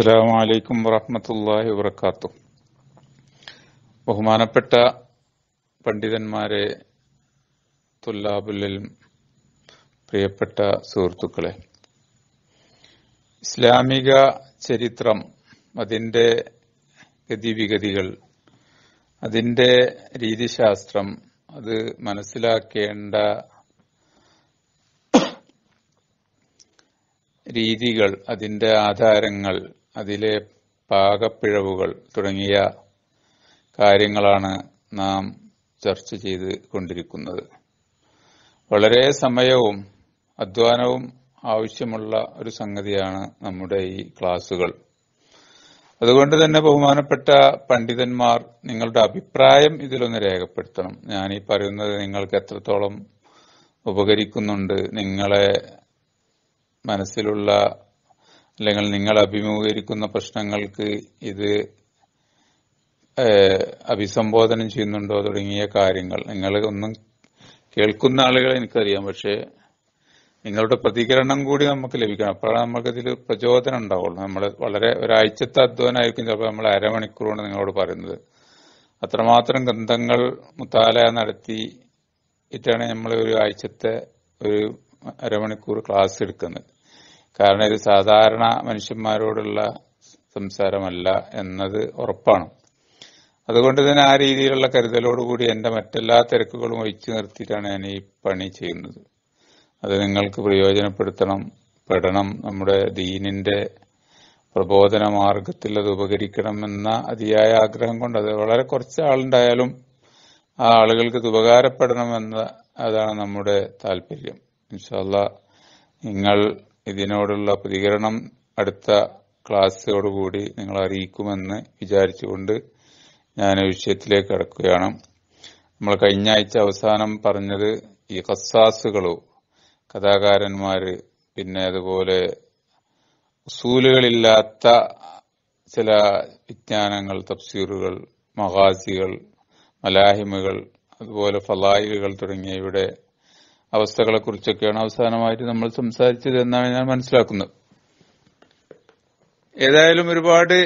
അസ്സാം വലൈക്കും വറഹമത്തല്ലാഹി വാത്തു ബഹുമാനപ്പെട്ട പണ്ഡിതന്മാരെ തുല്ലാബുല്ലിൽ പ്രിയപ്പെട്ട സുഹൃത്തുക്കളെ ഇസ്ലാമിക ചരിത്രം അതിൻ്റെ ഗതിവിഗതികൾ അതിൻ്റെ രീതിശാസ്ത്രം അത് മനസ്സിലാക്കേണ്ട രീതികൾ അതിൻ്റെ ആധാരങ്ങൾ അതിലെ പാകപ്പിഴവുകൾ തുടങ്ങിയ കാര്യങ്ങളാണ് നാം ചർച്ച ചെയ്ത് കൊണ്ടിരിക്കുന്നത് വളരെ സമയവും അധ്വാനവും ആവശ്യമുള്ള ഒരു സംഗതിയാണ് നമ്മുടെ ഈ ക്ലാസുകൾ അതുകൊണ്ട് തന്നെ ബഹുമാനപ്പെട്ട പണ്ഡിതന്മാർ നിങ്ങളുടെ അഭിപ്രായം ഇതിലൊന്ന് രേഖപ്പെടുത്തണം ഞാൻ ഈ പറയുന്നത് നിങ്ങൾക്ക് എത്രത്തോളം ഉപകരിക്കുന്നുണ്ട് നിങ്ങളെ മനസ്സിലുള്ള അല്ലെങ്കിൽ നിങ്ങൾ അഭിമുഖീകരിക്കുന്ന പ്രശ്നങ്ങൾക്ക് ഇത് അഭിസംബോധനം ചെയ്യുന്നുണ്ടോ തുടങ്ങിയ കാര്യങ്ങൾ നിങ്ങൾ ഒന്നും കേൾക്കുന്ന ആളുകളെ എനിക്കറിയാം പക്ഷേ നിങ്ങളുടെ പ്രതികരണം കൂടി നമുക്ക് ലഭിക്കണം അപ്പോഴാണ് ഇതിൽ പ്രചോദനം ഉണ്ടാവുള്ളൂ നമ്മൾ വളരെ ഒരാഴ്ചത്തെ അധ്വാനമായിരിക്കും ചിലപ്പോൾ നമ്മൾ അരമണിക്കൂർ നിങ്ങളോട് പറയുന്നത് അത്രമാത്രം ഗ്രന്ഥങ്ങൾ മുത്താല നടത്തി ഇട്ടാണ് നമ്മൾ ഒരു ആഴ്ചത്തെ ഒരു അരമണിക്കൂർ ക്ലാസ് എടുക്കുന്നത് കാരണം ഇത് സാധാരണ മനുഷ്യന്മാരോടുള്ള സംസാരമല്ല എന്നത് ഉറപ്പാണ് അതുകൊണ്ട് തന്നെ ആ രീതിയിലുള്ള കരുതലോടുകൂടി എൻ്റെ മറ്റെല്ലാ തിരക്കുകളും ഒഴിച്ചു നിർത്തിയിട്ടാണ് ഞാൻ ഈ പണി ചെയ്യുന്നത് അത് നിങ്ങൾക്ക് പ്രയോജനപ്പെടുത്തണം പെടണം നമ്മുടെ ദീനിന്റെ പ്രബോധന മാർഗത്തിൽ അത് ഉപകരിക്കണം എന്ന അതിയായ ആഗ്രഹം കൊണ്ട് അത് വളരെ കുറച്ച് ആളുണ്ടായാലും ആ ആളുകൾക്ക് ഇത് ഉപകാരപ്പെടണമെന്ന അതാണ് നമ്മുടെ താല്പര്യം ഇൻഷല്ല നിങ്ങൾ ഇതിനോടുള്ള പ്രതികരണം അടുത്ത ക്ലാസ്സോടുകൂടി നിങ്ങൾ അറിയിക്കുമെന്ന് വിചാരിച്ചുകൊണ്ട് ഞാൻ വിഷയത്തിലേക്ക് കടക്കുകയാണ് നമ്മൾ കഴിഞ്ഞ ആഴ്ച അവസാനം പറഞ്ഞത് ഈ കസാസുകളോ കഥാകാരന്മാര് പിന്നെ അതുപോലെ സൂലുകളില്ലാത്ത ചില വിജ്ഞാനങ്ങൾ തഫ്സീറുകൾ മഹാസികൾ മലാഹിമുകൾ അതുപോലെ ഫലായിലുകൾ തുടങ്ങിയവയുടെ അവസ്ഥകളെ കുറിച്ചൊക്കെയാണ് അവസാനമായിട്ട് നമ്മൾ സംസാരിച്ചത് എന്നാണ് ഞാൻ മനസ്സിലാക്കുന്നത് ഏതായാലും ഒരുപാട്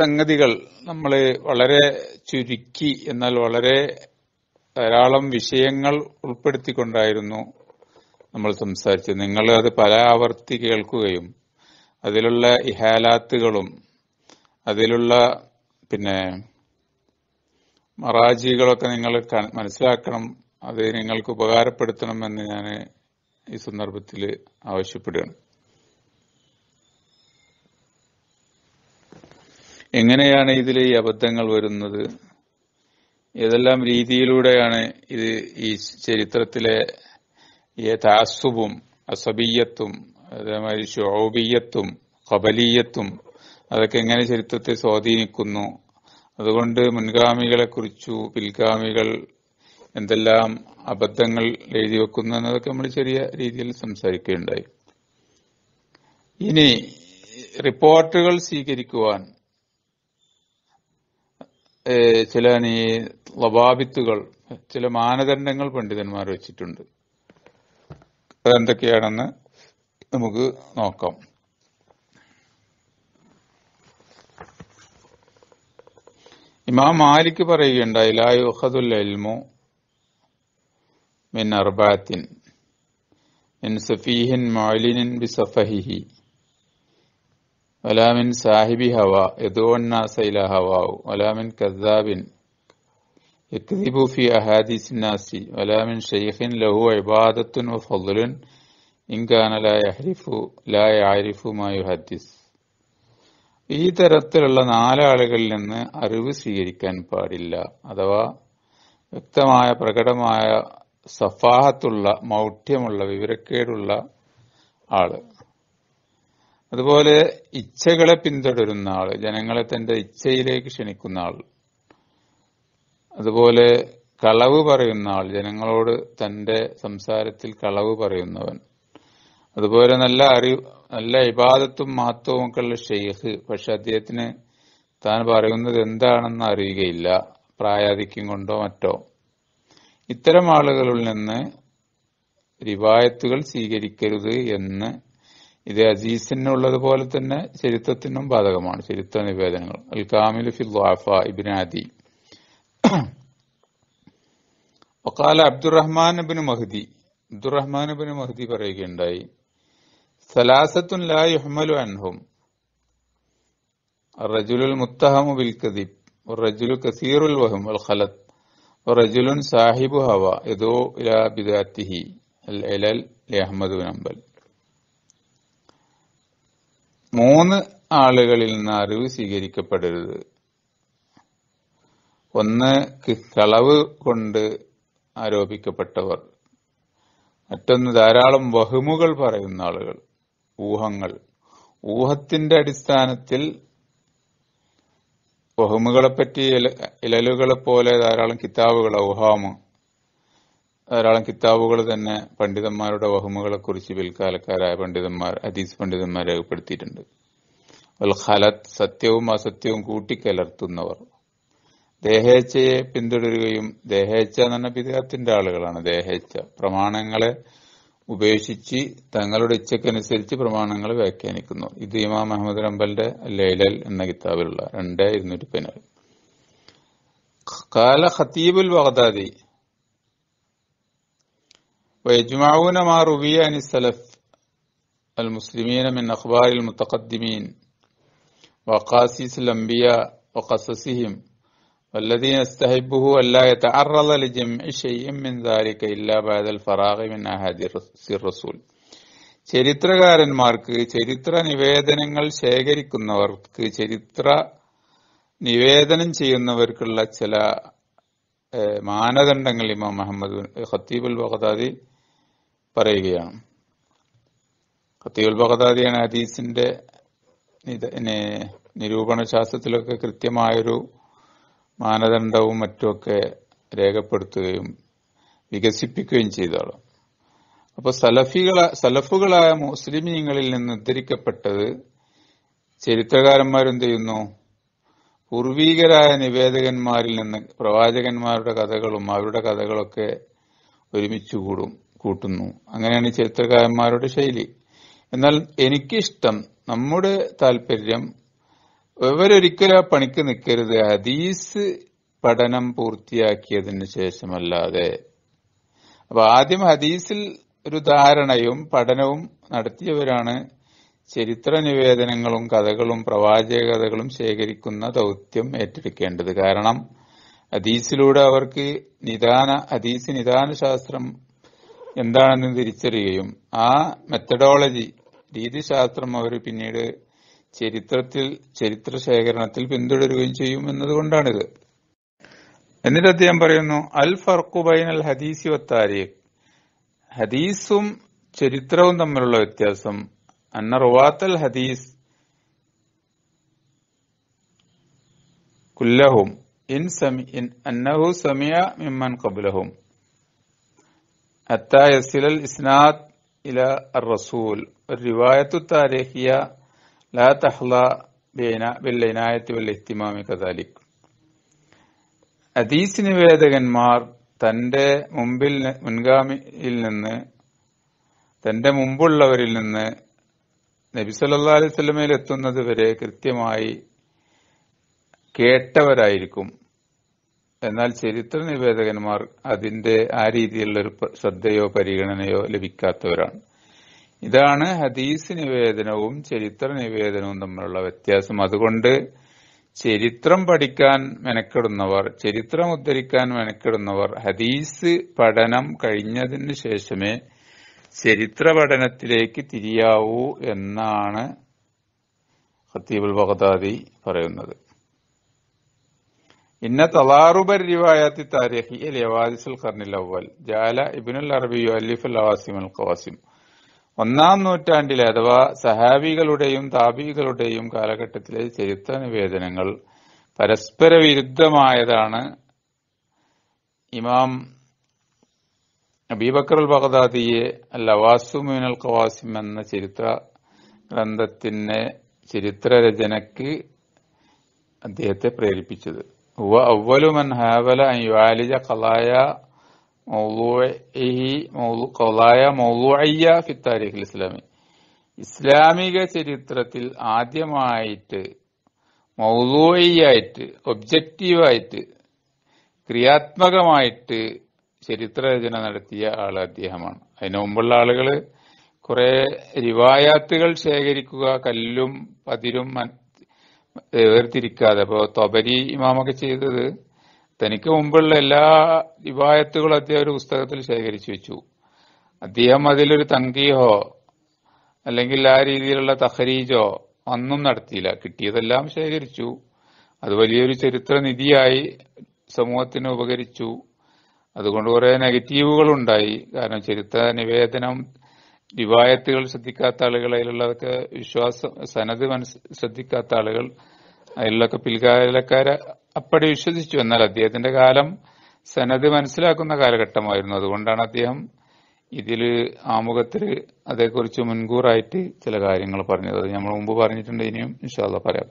സംഗതികൾ നമ്മൾ വളരെ ചുരുക്കി എന്നാൽ വളരെ ധാരാളം വിഷയങ്ങൾ ഉൾപ്പെടുത്തിക്കൊണ്ടായിരുന്നു നമ്മൾ സംസാരിച്ചത് നിങ്ങൾ അത് പല ആവർത്തി കേൾക്കുകയും അതിലുള്ള ഇഹാലാത്തുകളും അതിലുള്ള പിന്നെ മറാജികളൊക്കെ നിങ്ങൾ മനസ്സിലാക്കണം അത് നിങ്ങൾക്ക് ഉപകാരപ്പെടുത്തണമെന്ന് ഞാൻ ഈ സന്ദർഭത്തിൽ ആവശ്യപ്പെടുകയാണ് എങ്ങനെയാണ് ഇതിൽ ഈ അബദ്ധങ്ങൾ വരുന്നത് ഏതെല്ലാം രീതിയിലൂടെയാണ് ഇത് ഈ ചരിത്രത്തിലെ ഈ താസുബും അസബീയത്തും അതേമാതിരി ഷോബീയത്തും കബലീയത്തും അതൊക്കെ എങ്ങനെ ചരിത്രത്തെ സ്വാധീനിക്കുന്നു അതുകൊണ്ട് മുൻഗാമികളെ കുറിച്ചു പിൽഗാമികൾ എന്തെല്ലാം അബദ്ധങ്ങൾ എഴുതി വെക്കുന്നു എന്നതൊക്കെ നമ്മൾ ചെറിയ രീതിയിൽ സംസാരിക്കുകയുണ്ടായി ഇനി റിപ്പോർട്ടുകൾ സ്വീകരിക്കുവാൻ ചില ഈ ലബാബിത്തുകൾ ചില മാനദണ്ഡങ്ങൾ പണ്ഡിതന്മാർ വെച്ചിട്ടുണ്ട് അതെന്തൊക്കെയാണെന്ന് നമുക്ക് നോക്കാം ഇമാം മാലിക്ക് പറയുകയുണ്ടായി ലായുഹദുൽ അൽമോ മിൻ അർബാത്തിൻ സഫീഹിൻ മൊയലിനിൻ ബി വലാമിൻ സാഹിബി ഹവ യദോന്നാസൈല ഹവാവു വലാമിൻ കസാബിൻ يكذب في أحاديث الناس ولا من شيخ له عبادة وفضل إن كان لا يحرف لا ഈ തരത്തിലുള്ള നാലാളുകളിൽ നിന്ന് അറിവ് സ്വീകരിക്കാൻ പാടില്ല അഥവാ വ്യക്തമായ പ്രകടമായ സഫാഹത്തുള്ള മൗഢ്യമുള്ള വിവരക്കേടുള്ള ആള് അതുപോലെ ഇച്ഛകളെ പിന്തുടരുന്ന ആള് ജനങ്ങളെ തന്റെ ഇച്ഛയിലേക്ക് ക്ഷണിക്കുന്ന ആൾ അതുപോലെ കളവ് പറയുന്ന ആൾ ജനങ്ങളോട് തന്റെ സംസാരത്തിൽ കളവ് പറയുന്നവൻ അതുപോലെ നല്ല അറിവ് നല്ല ഇബാദത്തും മഹത്വവും ഒക്കെ ഉള്ള ഷെയ്ഖ് പക്ഷെ അദ്ദേഹത്തിന് താൻ പറയുന്നത് എന്താണെന്ന് അറിയുകയില്ല പ്രായാധിക്യം കൊണ്ടോ മറ്റോ ഇത്തരം ആളുകളിൽ നിന്ന് റിവായത്തുകൾ സ്വീകരിക്കരുത് എന്ന് ഇത് പോലെ തന്നെ ചരിത്രത്തിനും ബാധകമാണ് ചരിത്ര നിവേദനങ്ങൾ അൽ കാമിൽ ഫിദ്വാഫ ഇബിനാദി ഒക്കാല അബ്ദുറഹ്മാൻ ബിൻ മഹ്ദി അബ്ദുറഹ്മാൻ ബിൻ മഹ്ദി പറയുകയുണ്ടായി സലാസത്തുൻ ലാ യുഹ്മലു അൻഹും റജുലുൽ മുത്തഹമു ബിൽ കദിബ് റജുലു കസീറുൽ വഹും അൽ ഖലത്ത് റജുലുൻ സാഹിബു ഹവ എതോ ഇലാ ബിദാത്തിഹി അൽ എലൽ അഹമ്മദ് അംബൽ മൂന്ന് ആളുകളിൽ നിന്ന് അറിവ് സ്വീകരിക്കപ്പെടരുത് ഒന്ന് കളവ് കൊണ്ട് ആരോപിക്കപ്പെട്ടവർ മറ്റൊന്ന് ധാരാളം വഹമുകൾ പറയുന്ന ആളുകൾ ഊഹങ്ങൾ ഊഹത്തിന്റെ അടിസ്ഥാനത്തിൽ ഒഹമുകളെപ്പറ്റി ഇലലുകളെ പോലെ ധാരാളം കിതാബുകൾ ഔഹാമ ധാരാളം കിതാബുകൾ തന്നെ പണ്ഡിതന്മാരുടെ വഹമുകളെ കുറിച്ച് പിൽക്കാലക്കാരായ പണ്ഡിതന്മാർ അതീസ് പണ്ഡിതന്മാർ രേഖപ്പെടുത്തിയിട്ടുണ്ട് ഖലത്ത് സത്യവും അസത്യവും കൂട്ടിക്കലർത്തുന്നവർ ദേഹേച്ഛയെ പിന്തുടരുകയും ദേഹേച്ഛ എന്ന് പറഞ്ഞ പിതാത്തിന്റെ ആളുകളാണ് ദേഹേച്ഛ പ്രമാണങ്ങളെ ഉപേക്ഷിച്ച് തങ്ങളുടെ ഇച്ഛക്കനുസരിച്ച് പ്രമാണങ്ങൾ വ്യാഖ്യാനിക്കുന്നു ഇത് ഇമാം അഹമ്മദ് റംബലിന്റെ ലൈലൽ എന്ന കിതാബിലുള്ള രണ്ട് ഇരുന്നൂറ്റി പതിനാറ് കാല ഖത്തീബുൽ വഹദാദി ويجمعون ما روي عن السلف المسلمين من أخبار المتقدمين وقاسيس الأنبياء وقصصهم والذين يستحبه ألا يتعرض لجمع شيء من ذلك إلا بعد الفراغ من أحاديث الرسول ചരിത്രകാരന്മാർക്ക് ചരിത്ര നിവേദനങ്ങൾ ശേഖരിക്കുന്നവർക്ക് ചരിത്ര നിവേദനം ചെയ്യുന്നവർക്കുള്ള ചില മാനദണ്ഡങ്ങൾ ഇമാം മുഹമ്മദ് ഉൽ ബഹദാദി പറയുകയാണ് ഉൽ ബഹദാദിയാണ് ഹദീസിന്റെ നിരൂപണ ശാസ്ത്രത്തിലൊക്കെ കൃത്യമായൊരു മാനദണ്ഡവും മറ്റുമൊക്കെ രേഖപ്പെടുത്തുകയും വികസിപ്പിക്കുകയും ചെയ്തോളും അപ്പൊ സലഫികൾ സലഫുകളായ മുസ്ലിമീങ്ങളിൽ നിന്ന് ഉദ്ധരിക്കപ്പെട്ടത് ചരിത്രകാരന്മാരെന്ത് ചെയ്യുന്നു പൂർവീകരായ നിവേദകന്മാരിൽ നിന്ന് പ്രവാചകന്മാരുടെ കഥകളും അവരുടെ കഥകളൊക്കെ ഒരുമിച്ച് കൂടും കൂട്ടുന്നു അങ്ങനെയാണ് ചരിത്രകാരന്മാരുടെ ശൈലി എന്നാൽ എനിക്കിഷ്ടം നമ്മുടെ താല്പര്യം ഇവരൊരിക്കലും ആ പണിക്ക് നിൽക്കരുത് ഹദീസ് പഠനം പൂർത്തിയാക്കിയതിന് ശേഷമല്ലാതെ അപ്പൊ ആദ്യം ഹദീസിൽ ഒരു ധാരണയും പഠനവും നടത്തിയവരാണ് ചരിത്ര നിവേദനങ്ങളും കഥകളും പ്രവാചക കഥകളും ശേഖരിക്കുന്ന ദൗത്യം ഏറ്റെടുക്കേണ്ടത് കാരണം ഹദീസിലൂടെ അവർക്ക് നിദാന ഹദീസ് നിദാന ശാസ്ത്രം എന്താണെന്ന് തിരിച്ചറിയുകയും ആ മെത്തഡോളജി രീതിശാസ്ത്രം അവർ പിന്നീട് ചരിത്രത്തിൽ ചരിത്ര ശേഖരണത്തിൽ പിന്തുടരുകയും ചെയ്യും എന്നതുകൊണ്ടാണിത് എന്നിട്ട് അദ്ദേഹം പറയുന്നു അൽ ഫർഖു അൽ ഹദീസി വത്താരിഖ് ഹദീസും ചരിത്രവും തമ്മിലുള്ള വ്യത്യാസം അന്ന റുവാത്തൽ ഹദീസ് കുല്ലഹും ഇൻ സമി അന്നഹു സമിയ മിമ്മൻ കബുലഹും അത്ത യസിലൽ ഇസ്നാദ് ഇല റസൂൽ റിവായത്തു താരേഹിയ ലാ തഹ്ല ബില്ലനായത്ത് വല്ലിഹ്തിമാമി കദാലിക് അദീസ് നിവേദകന്മാർ തന്റെ മുമ്പിൽ മുൻഗാമിയിൽ നിന്ന് തന്റെ മുമ്പുള്ളവരിൽ നിന്ന് നബി സല്ലല്ലാഹു അലൈഹി വസല്ലമയിൽ എത്തുന്നത് വരെ കൃത്യമായി കേട്ടവരായിരിക്കും എന്നാൽ ചരിത്ര നിവേദകന്മാർ അതിന്റെ ആ രീതിയിലുള്ള ഒരു ശ്രദ്ധയോ പരിഗണനയോ ലഭിക്കാത്തവരാണ് ഇതാണ് ഹദീസ് നിവേദനവും ചരിത്ര നിവേദനവും തമ്മിലുള്ള വ്യത്യാസം അതുകൊണ്ട് ചരിത്രം പഠിക്കാൻ മെനക്കെടുന്നവർ ചരിത്രം ഉദ്ധരിക്കാൻ മെനക്കെടുന്നവർ ഹദീസ് പഠനം കഴിഞ്ഞതിന് ശേഷമേ ചരിത്ര പഠനത്തിലേക്ക് തിരിയാവൂ എന്നാണ് ഖത്തീബുൽ ബഗ്ദാദി പറയുന്നത് ഇന്ന തലാറുബർ താരിഖി അൽ യവാദിസുൽ ഖർണിൽ അവൽ ജാല ഇബ്നുൽ അറബി അലിഫുൽ അവാസിം അൽ ഖവാസിം ഒന്നാം നൂറ്റാണ്ടിലെ അഥവാ സഹാബികളുടെയും താപികളുടെയും കാലഘട്ടത്തിലെ ചരിത്ര നിവേദനങ്ങൾ പരസ്പര വിരുദ്ധമായതാണ് ഇമാം അബീബക്കർ അൽ ബഗ്ദാദിയെ അൽ അവാസുമീൻ ഖവാസിം എന്ന ചരിത്ര ഗ്രന്ഥത്തിന്റെ ചരിത്രരചനയ്ക്ക് അദ്ദേഹത്തെ പ്രേരിപ്പിച്ചത് ഹുവ ഹാവല യുവാലിജ കലായ കൗലായ മൗലൂയ്യ ഫി താരിഖ് ഇസ്ലാമി ഇസ്ലാമിക ചരിത്രത്തിൽ ആദ്യമായിട്ട് മൗലൂയ്യായിട്ട് ഒബ്ജക്റ്റീവായിട്ട് ക്രിയാത്മകമായിട്ട് ചരിത്രരചന നടത്തിയ ആൾ അദ്ദേഹമാണ് അതിനു മുമ്പുള്ള ആളുകൾ കുറെ റിവായാത്തുകൾ ശേഖരിക്കുക കല്ലും പതിരും വേർതിരിക്കാതെ അപ്പോ തൊബരി ഇമാമൊക്കെ ചെയ്തത് തനിക്ക് മുമ്പുള്ള എല്ലാ ഇവായത്തുകളും അദ്ദേഹം ഒരു പുസ്തകത്തിൽ ശേഖരിച്ചു വെച്ചു അദ്ദേഹം അതിലൊരു തങ്കീഹോ അല്ലെങ്കിൽ ആ രീതിയിലുള്ള തഹരീജോ ഒന്നും നടത്തിയില്ല കിട്ടിയതെല്ലാം ശേഖരിച്ചു അത് വലിയൊരു ചരിത്രനിധിയായി സമൂഹത്തിന് ഉപകരിച്ചു അതുകൊണ്ട് കുറെ നെഗറ്റീവുകൾ ഉണ്ടായി കാരണം ചരിത്ര നിവേദനം റിവായത്തുകൾ ശ്രദ്ധിക്കാത്ത ആളുകൾ വിശ്വാസം സനത് മനസ് ശ്രദ്ധിക്കാത്ത ആളുകൾ അതിലുള്ളതൊക്കെ പിൽകാലക്കാരെ അപ്പടി വിശ്വസിച്ചു എന്നാൽ അദ്ദേഹത്തിന്റെ കാലം സനത് മനസ്സിലാക്കുന്ന കാലഘട്ടമായിരുന്നു അതുകൊണ്ടാണ് അദ്ദേഹം ഇതിൽ ആമുഖത്തിൽ അതേക്കുറിച്ച് മുൻകൂറായിട്ട് ചില കാര്യങ്ങൾ പറഞ്ഞത് അത് നമ്മൾ മുമ്പ് പറഞ്ഞിട്ടുണ്ട് ഇനിയും ഇൻഷാല്ല പറയാം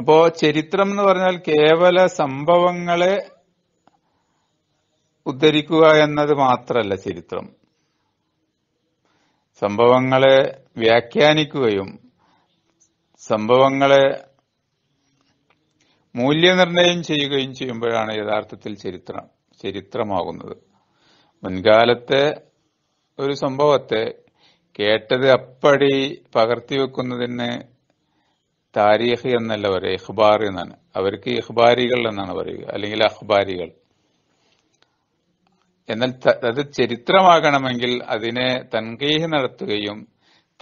അപ്പോ ചരിത്രം എന്ന് പറഞ്ഞാൽ കേവല സംഭവങ്ങളെ ഉദ്ധരിക്കുക എന്നത് മാത്രല്ല ചരിത്രം സംഭവങ്ങളെ വ്യാഖ്യാനിക്കുകയും സംഭവങ്ങളെ മൂല്യനിർണ്ണയം ചെയ്യുകയും ചെയ്യുമ്പോഴാണ് യഥാർത്ഥത്തിൽ ചരിത്രം ചരിത്രമാകുന്നത് മുൻകാലത്തെ ഒരു സംഭവത്തെ കേട്ടത് അപ്പടി പകർത്തി വെക്കുന്നതിന് താരീഖ് എന്നല്ല പറയുക ഇഖ്ബാർ എന്നാണ് അവർക്ക് ഇഖ്ബാരികൾ എന്നാണ് പറയുക അല്ലെങ്കിൽ അഖ്ബാരികൾ എന്നാൽ അത് ചരിത്രമാകണമെങ്കിൽ അതിനെ തൻകീഹ് നടത്തുകയും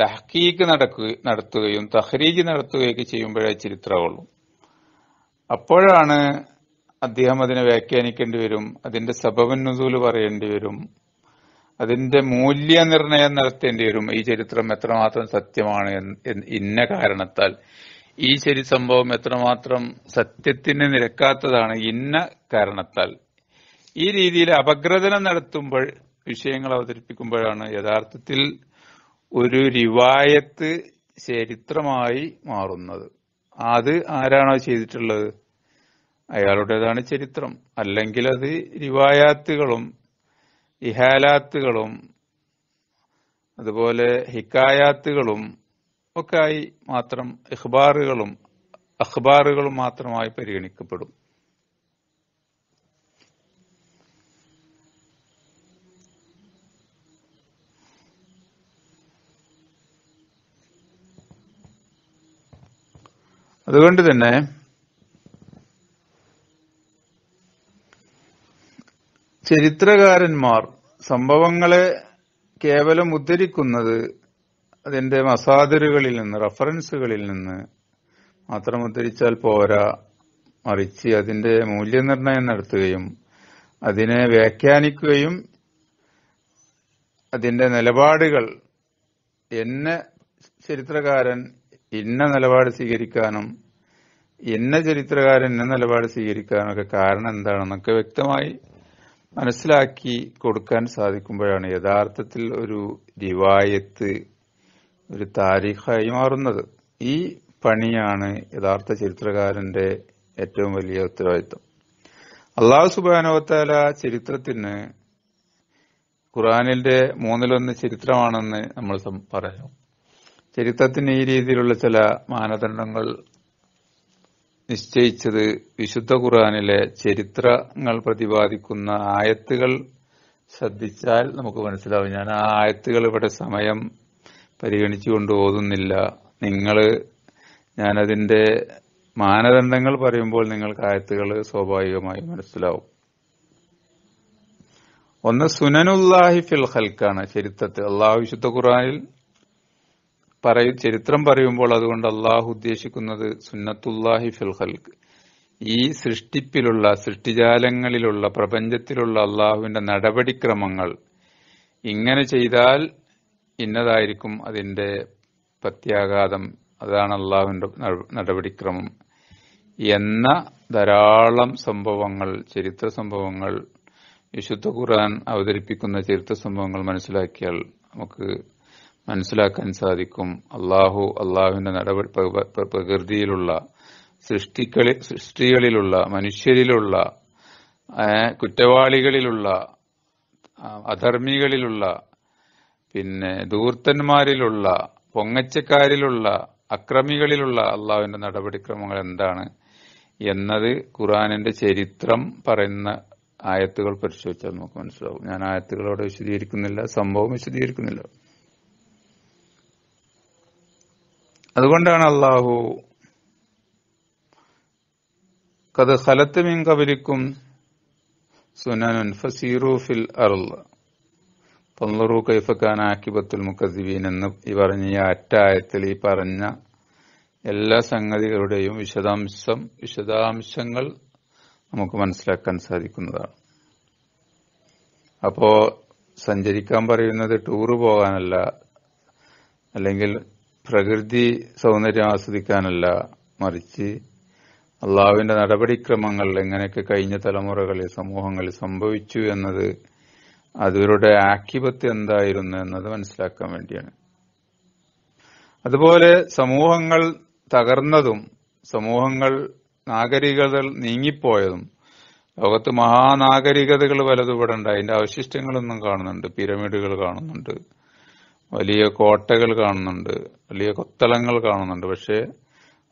തഹ്കീക്ക് നടക്കുക നടത്തുകയും തഹ്രീജ് നടത്തുകയൊക്കെ ചെയ്യുമ്പോഴേ ചരിത്രമുള്ളൂ അപ്പോഴാണ് അദ്ദേഹം അതിനെ വ്യാഖ്യാനിക്കേണ്ടി വരും അതിന്റെ സബബൻ നുസൂല് പറയേണ്ടി വരും അതിന്റെ മൂല്യനിർണയം നടത്തേണ്ടി വരും ഈ ചരിത്രം എത്രമാത്രം സത്യമാണ് ഇന്ന കാരണത്താൽ ഈ ശരി സംഭവം എത്രമാത്രം സത്യത്തിന് നിരക്കാത്തതാണ് ഇന്ന കാരണത്താൽ ഈ രീതിയിൽ അപഗ്രഥനം നടത്തുമ്പോൾ വിഷയങ്ങൾ അവതരിപ്പിക്കുമ്പോഴാണ് യഥാർത്ഥത്തിൽ ഒരു റിവായത്ത് ചരിത്രമായി മാറുന്നത് അത് ആരാണോ ചെയ്തിട്ടുള്ളത് അയാളുടേതാണ് ചരിത്രം അല്ലെങ്കിൽ അത് റിവായാത്തുകളും ഇഹാലാത്തുകളും അതുപോലെ ഹിക്കായാത്തുകളും ആയി മാത്രം അഖ്ബാറുകളും അഖ്ബാറുകളും മാത്രമായി പരിഗണിക്കപ്പെടും അതുകൊണ്ട് തന്നെ ചരിത്രകാരന്മാർ സംഭവങ്ങളെ കേവലം ഉദ്ധരിക്കുന്നത് അതിന്റെ മസാദറുകളിൽ നിന്ന് റഫറൻസുകളിൽ നിന്ന് മാത്രം ഉദ്ധരിച്ചാൽ പോരാ മറിച്ച് അതിന്റെ മൂല്യനിർണയം നടത്തുകയും അതിനെ വ്യാഖ്യാനിക്കുകയും അതിന്റെ നിലപാടുകൾ എന്നെ ചരിത്രകാരൻ ഇന്ന നിലപാട് സ്വീകരിക്കാനും ഇന്ന ചരിത്രകാരൻ ഇന്ന നിലപാട് ഒക്കെ കാരണം എന്താണെന്നൊക്കെ വ്യക്തമായി മനസ്സിലാക്കി കൊടുക്കാൻ സാധിക്കുമ്പോഴാണ് യഥാർത്ഥത്തിൽ ഒരു രിവായത്ത് ഒരു താരീഖായി മാറുന്നത് ഈ പണിയാണ് യഥാർത്ഥ ചരിത്രകാരന്റെ ഏറ്റവും വലിയ ഉത്തരവാദിത്വം അള്ളാഹു സുബാനോത്താല ചരിത്രത്തിന് ഖുറാനിന്റെ മൂന്നിലൊന്ന് ചരിത്രമാണെന്ന് നമ്മൾ പറയാം ചരിത്രത്തിന് ഈ രീതിയിലുള്ള ചില മാനദണ്ഡങ്ങൾ നിശ്ചയിച്ചത് വിശുദ്ധ ഖുറാനിലെ ചരിത്രങ്ങൾ പ്രതിപാദിക്കുന്ന ആയത്തുകൾ ശ്രദ്ധിച്ചാൽ നമുക്ക് മനസ്സിലാവും ഞാൻ ആ ആയത്തുകൾ ഇവിടെ സമയം പരിഗണിച്ചുകൊണ്ട് ഓതുന്നില്ല നിങ്ങൾ ഞാനതിൻ്റെ മാനദണ്ഡങ്ങൾ പറയുമ്പോൾ നിങ്ങൾക്ക് ആയത്തുകൾ സ്വാഭാവികമായി മനസ്സിലാവും ഒന്ന് സുനനുല്ലാഹി ഫിൽ ഹൽക്കാണ് ചരിത്രത്തിൽ അള്ളാഹു വിശുദ്ധ ഖുറാനിൽ പറയും ചരിത്രം പറയുമ്പോൾ അതുകൊണ്ട് അള്ളാഹു ഉദ്ദേശിക്കുന്നത് സുന്നത്തുല്ലാഹി ഫിൽ ഹൽക്ക് ഈ സൃഷ്ടിപ്പിലുള്ള സൃഷ്ടിജാലങ്ങളിലുള്ള പ്രപഞ്ചത്തിലുള്ള അള്ളാഹുവിന്റെ നടപടിക്രമങ്ങൾ ഇങ്ങനെ ചെയ്താൽ ഇന്നതായിരിക്കും അതിന്റെ പ്രത്യാഘാതം അതാണ് അള്ളാഹുവിന്റെ നടപടിക്രമം എന്ന ധാരാളം സംഭവങ്ങൾ ചരിത്ര സംഭവങ്ങൾ വിശുദ്ധ ഖുർആൻ അവതരിപ്പിക്കുന്ന ചരിത്ര സംഭവങ്ങൾ മനസ്സിലാക്കിയാൽ നമുക്ക് മനസ്സിലാക്കാൻ സാധിക്കും അള്ളാഹു അള്ളാഹുവിന്റെ നടപടി പ്രകൃതിയിലുള്ള സൃഷ്ടികളി സൃഷ്ടികളിലുള്ള മനുഷ്യരിലുള്ള കുറ്റവാളികളിലുള്ള അധർമ്മികളിലുള്ള പിന്നെ ദൂർത്തന്മാരിലുള്ള പൊങ്ങച്ചക്കാരിലുള്ള അക്രമികളിലുള്ള അള്ളാഹുവിന്റെ നടപടിക്രമങ്ങൾ എന്താണ് എന്നത് ഖുറാനിന്റെ ചരിത്രം പറയുന്ന ആയത്തുകൾ പരിശോധിച്ചാൽ നമുക്ക് മനസ്സിലാവും ഞാൻ ആയത്തുകളോട് വിശദീകരിക്കുന്നില്ല സംഭവം വിശദീകരിക്കുന്നില്ല അതുകൊണ്ടാണ് അള്ളാഹു കഥ ഹലത്ത് മിങ്കവലിക്കും സുനനുൻ ഫസീറു ഫിൽ അറുൾ പന്തറു കൈഫക്കാൻ ആക്കിബത്തുൽ മുഖസിബീൻ എന്ന് ഈ പറഞ്ഞ ഈ അറ്റായത്തിൽ ഈ പറഞ്ഞ എല്ലാ സംഗതികളുടെയും വിശദാംശം വിശദാംശങ്ങൾ നമുക്ക് മനസ്സിലാക്കാൻ സാധിക്കുന്നതാണ് അപ്പോ സഞ്ചരിക്കാൻ പറയുന്നത് ടൂറ് പോകാനല്ല അല്ലെങ്കിൽ പ്രകൃതി സൗന്ദര്യം ആസ്വദിക്കാനല്ല മറിച്ച് അള്ളാവിന്റെ നടപടിക്രമങ്ങൾ എങ്ങനെയൊക്കെ കഴിഞ്ഞ തലമുറകളിൽ സമൂഹങ്ങളിൽ സംഭവിച്ചു എന്നത് അതിവരുടെ ആക്കിപത്ത് എന്തായിരുന്നു എന്നത് മനസ്സിലാക്കാൻ വേണ്ടിയാണ് അതുപോലെ സമൂഹങ്ങൾ തകർന്നതും സമൂഹങ്ങൾ നാഗരികതകൾ നീങ്ങിപ്പോയതും ലോകത്ത് മഹാനാഗരികതകൾ പലതും അതിന്റെ അവശിഷ്ടങ്ങളൊന്നും കാണുന്നുണ്ട് പിരമിഡുകൾ കാണുന്നുണ്ട് വലിയ കോട്ടകൾ കാണുന്നുണ്ട് വലിയ കൊത്തളങ്ങൾ കാണുന്നുണ്ട് പക്ഷേ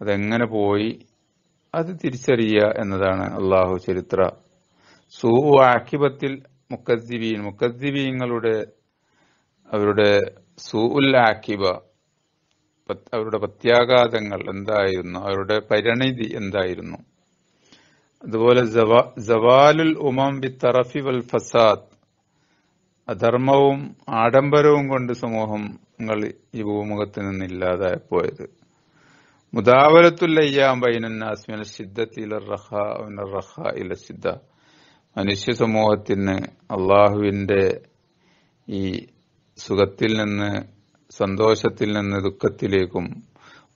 അതെങ്ങനെ പോയി അത് തിരിച്ചറിയുക എന്നതാണ് അള്ളാഹു ചരിത്ര സൂ ആക്കിബത്തിൽ മുക്കദ്ദിബീൻ അവരുടെ സൂഉൽ ഉൽ അവരുടെ പ്രത്യാഘാതങ്ങൾ എന്തായിരുന്നു അവരുടെ പരിണിതി എന്തായിരുന്നു അതുപോലെ ജവാലുൽ ഉമം ബി തറഫി വൽ ഫസാദ് അധർമ്മവും ആഡംബരവും കൊണ്ട് സമൂഹങ്ങൾ ഈ ഭൂമുഖത്ത് നിന്ന് ഇല്ലാതായി പോയത് മുദാവലത്തുല്ലയ്യാം ഇല മനുഷ്യ സമൂഹത്തിന് അള്ളാഹുവിന്റെ ഈ സുഖത്തിൽ നിന്ന് സന്തോഷത്തിൽ നിന്ന് ദുഃഖത്തിലേക്കും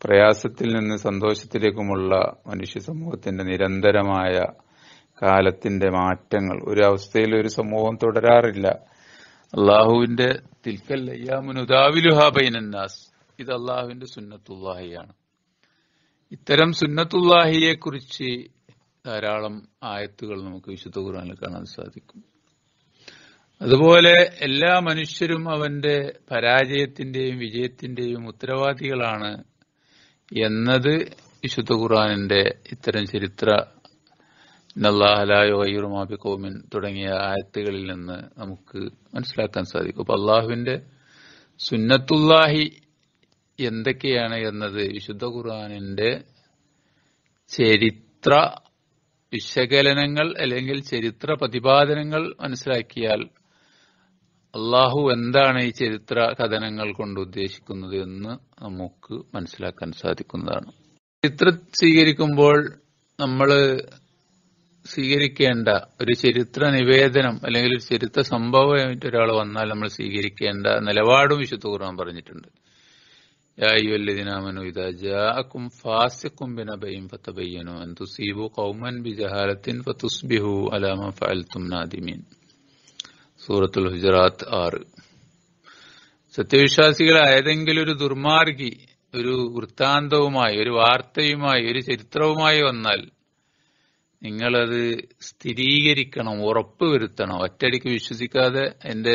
പ്രയാസത്തിൽ നിന്ന് സന്തോഷത്തിലേക്കുമുള്ള മനുഷ്യ സമൂഹത്തിന്റെ നിരന്തരമായ കാലത്തിന്റെ മാറ്റങ്ങൾ ഒരു അവസ്ഥയിൽ ഒരു സമൂഹം തുടരാറില്ല അള്ളാഹുവിന്റെ തിൽക്കൽ ഇത് അള്ളാഹുവിന്റെ സുന്നത്തുല്ലാഹിയാണ് ഇത്തരം സുന്നത്തുല്ലാഹിയെ കുറിച്ച് ധാരാളം ആയത്തുകൾ നമുക്ക് വിശുദ്ധ ഖുർആനിൽ കാണാൻ സാധിക്കും അതുപോലെ എല്ലാ മനുഷ്യരും അവന്റെ പരാജയത്തിന്റെയും വിജയത്തിന്റെയും ഉത്തരവാദികളാണ് എന്നത് വിശുദ്ധ ഖുറാനിന്റെ ഇത്തരം ചരിത്ര നല്ലാഹലായുറമാബി തുടങ്ങിയ ആയത്തുകളിൽ നിന്ന് നമുക്ക് മനസ്സിലാക്കാൻ സാധിക്കും അപ്പൊ അള്ളാഹുവിന്റെ സുന്നത്തുല്ലാഹി എന്തൊക്കെയാണ് എന്നത് വിശുദ്ധ ഖുർആാനിന്റെ ചരിത്ര വിശകലനങ്ങൾ അല്ലെങ്കിൽ ചരിത്ര പ്രതിപാദനങ്ങൾ മനസ്സിലാക്കിയാൽ അള്ളാഹു എന്താണ് ഈ ചരിത്ര കഥനങ്ങൾ കൊണ്ട് ഉദ്ദേശിക്കുന്നത് എന്ന് നമുക്ക് മനസ്സിലാക്കാൻ സാധിക്കുന്നതാണ് ചരിത്രം സ്വീകരിക്കുമ്പോൾ നമ്മൾ സ്വീകരിക്കേണ്ട ഒരു ചരിത്ര നിവേദനം അല്ലെങ്കിൽ ഒരു ചരിത്ര സംഭവമായിട്ട് ഒരാൾ വന്നാൽ നമ്മൾ സ്വീകരിക്കേണ്ട നിലപാടും വിശുദ്ധ കുർബാൻ പറഞ്ഞിട്ടുണ്ട് യായുവല്ലതിനാമനു ബി ജഹാലത്തിൻ ഫതുസ്ബിഹു നാദിമീൻ സൂറത്തുൽ ഹുജറാത്ത് ഏതെങ്കിലും ഒരു ദുർമാർഗി ഒരു വൃത്താന്തവുമായി ഒരു വാർത്തയുമായി ഒരു ചരിത്രവുമായി വന്നാൽ നിങ്ങളത് സ്ഥിരീകരിക്കണം ഉറപ്പ് വരുത്തണം ഒറ്റടിക്ക് വിശ്വസിക്കാതെ എൻ്റെ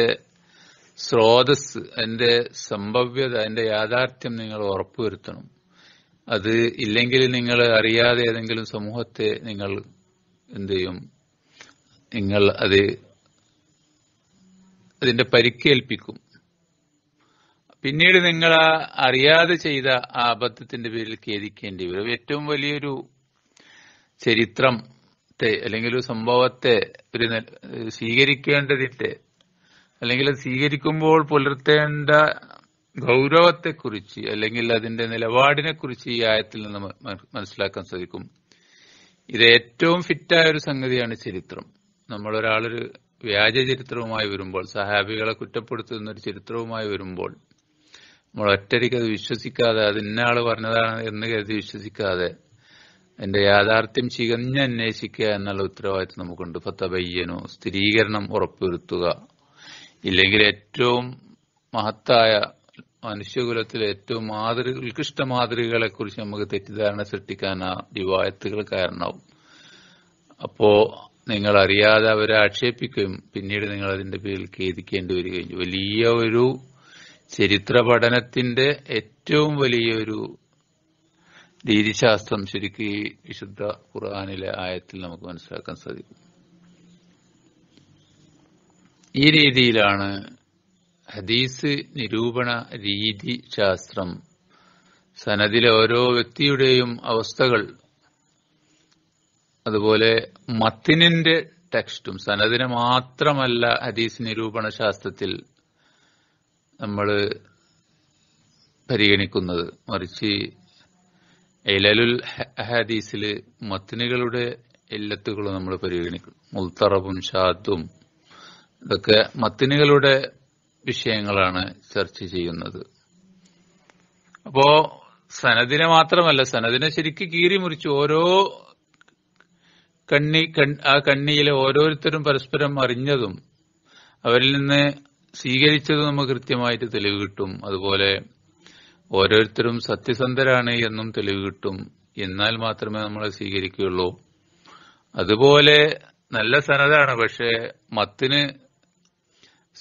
സ്രോതസ് എൻ്റെ സംഭവ്യത എൻ്റെ യാഥാർത്ഥ്യം നിങ്ങൾ ഉറപ്പുവരുത്തണം അത് ഇല്ലെങ്കിൽ നിങ്ങൾ അറിയാതെ ഏതെങ്കിലും സമൂഹത്തെ നിങ്ങൾ എന്ത് ചെയ്യും നിങ്ങൾ അത് അതിന്റെ പരിക്കേൽപ്പിക്കും പിന്നീട് നിങ്ങൾ ആ അറിയാതെ ചെയ്ത ആ അബദ്ധത്തിന്റെ പേരിൽ ഖേദിക്കേണ്ടി വരും ഏറ്റവും വലിയൊരു ചരിത്രം ത്തെ അല്ലെങ്കിൽ ഒരു സംഭവത്തെ ഒരു സ്വീകരിക്കേണ്ടതിന്റെ അല്ലെങ്കിൽ അത് സ്വീകരിക്കുമ്പോൾ പുലർത്തേണ്ട ഗൗരവത്തെക്കുറിച്ച് അല്ലെങ്കിൽ അതിന്റെ നിലപാടിനെ കുറിച്ച് ഈ ആയത്തിൽ നിന്ന് മനസ്സിലാക്കാൻ സാധിക്കും ഇത് ഏറ്റവും ഫിറ്റായ ഒരു സംഗതിയാണ് ചരിത്രം നമ്മൾ ഒരാളൊരു വ്യാജ ചരിത്രവുമായി വരുമ്പോൾ സഹാബികളെ കുറ്റപ്പെടുത്തുന്ന ഒരു ചരിത്രവുമായി വരുമ്പോൾ നമ്മൾ ഒറ്റരിക്കത് വിശ്വസിക്കാതെ അത് ഇന്നയാൾ പറഞ്ഞതാണ് എന്ന് കരുതി വിശ്വസിക്കാതെ എന്റെ യാഥാർത്ഥ്യം ചികഞ്ഞ് അന്വേഷിക്കുക എന്നുള്ള ഉത്തരവാദിത്വം നമുക്കുണ്ട് ഫത്തബയ്യനോ സ്ഥിരീകരണം ഉറപ്പുവരുത്തുക ഇല്ലെങ്കിൽ ഏറ്റവും മഹത്തായ മനുഷ്യകുലത്തിലെ ഏറ്റവും മാതൃ ഉത്കൃഷ്ട മാതൃകകളെ കുറിച്ച് നമുക്ക് തെറ്റിദ്ധാരണ സൃഷ്ടിക്കാൻ ആ വിവാദത്തുകൾ കാരണമാവും അപ്പോ നിങ്ങൾ അറിയാതെ അവരെ ആക്ഷേപിക്കുകയും പിന്നീട് നിങ്ങൾ അതിന്റെ പേരിൽ ഖേദിക്കേണ്ടി വരികയും വലിയ ഒരു ചരിത്ര പഠനത്തിന്റെ ഏറ്റവും വലിയൊരു രീതിശാസ്ത്രം ശരിക്കും ഈ വിശുദ്ധ ഖുർആാനിലെ ആയത്തിൽ നമുക്ക് മനസ്സിലാക്കാൻ സാധിക്കും ഈ രീതിയിലാണ് ഹദീസ് നിരൂപണ രീതി ശാസ്ത്രം സനദിലെ ഓരോ വ്യക്തിയുടെയും അവസ്ഥകൾ അതുപോലെ മത്തിനിന്റെ ടെക്സ്റ്റും സനദിനെ മാത്രമല്ല ഹദീസ് നിരൂപണ ശാസ്ത്രത്തിൽ നമ്മൾ പരിഗണിക്കുന്നത് മറിച്ച് ഇലലുൽ അഹാദീസിൽ മത്തിനുകളുടെ ഇല്ലത്തുകൾ നമ്മൾ പരിഗണിക്കും മുൽത്തറബും ഷാദും ഇതൊക്കെ മത്തിനുകളുടെ വിഷയങ്ങളാണ് ചർച്ച ചെയ്യുന്നത് അപ്പോ സനദിനെ മാത്രമല്ല സനദിനെ ശരിക്ക് കീറി മുറിച്ചു ഓരോ കണ്ണി ആ കണ്ണിയിലെ ഓരോരുത്തരും പരസ്പരം അറിഞ്ഞതും അവരിൽ നിന്ന് സ്വീകരിച്ചതും നമുക്ക് കൃത്യമായിട്ട് തെളിവ് കിട്ടും അതുപോലെ ഓരോരുത്തരും സത്യസന്ധരാണ് എന്നും തെളിവ് കിട്ടും എന്നാൽ മാത്രമേ നമ്മളെ സ്വീകരിക്കുകയുള്ളൂ അതുപോലെ നല്ല സനതാണ് പക്ഷേ മത്തിന്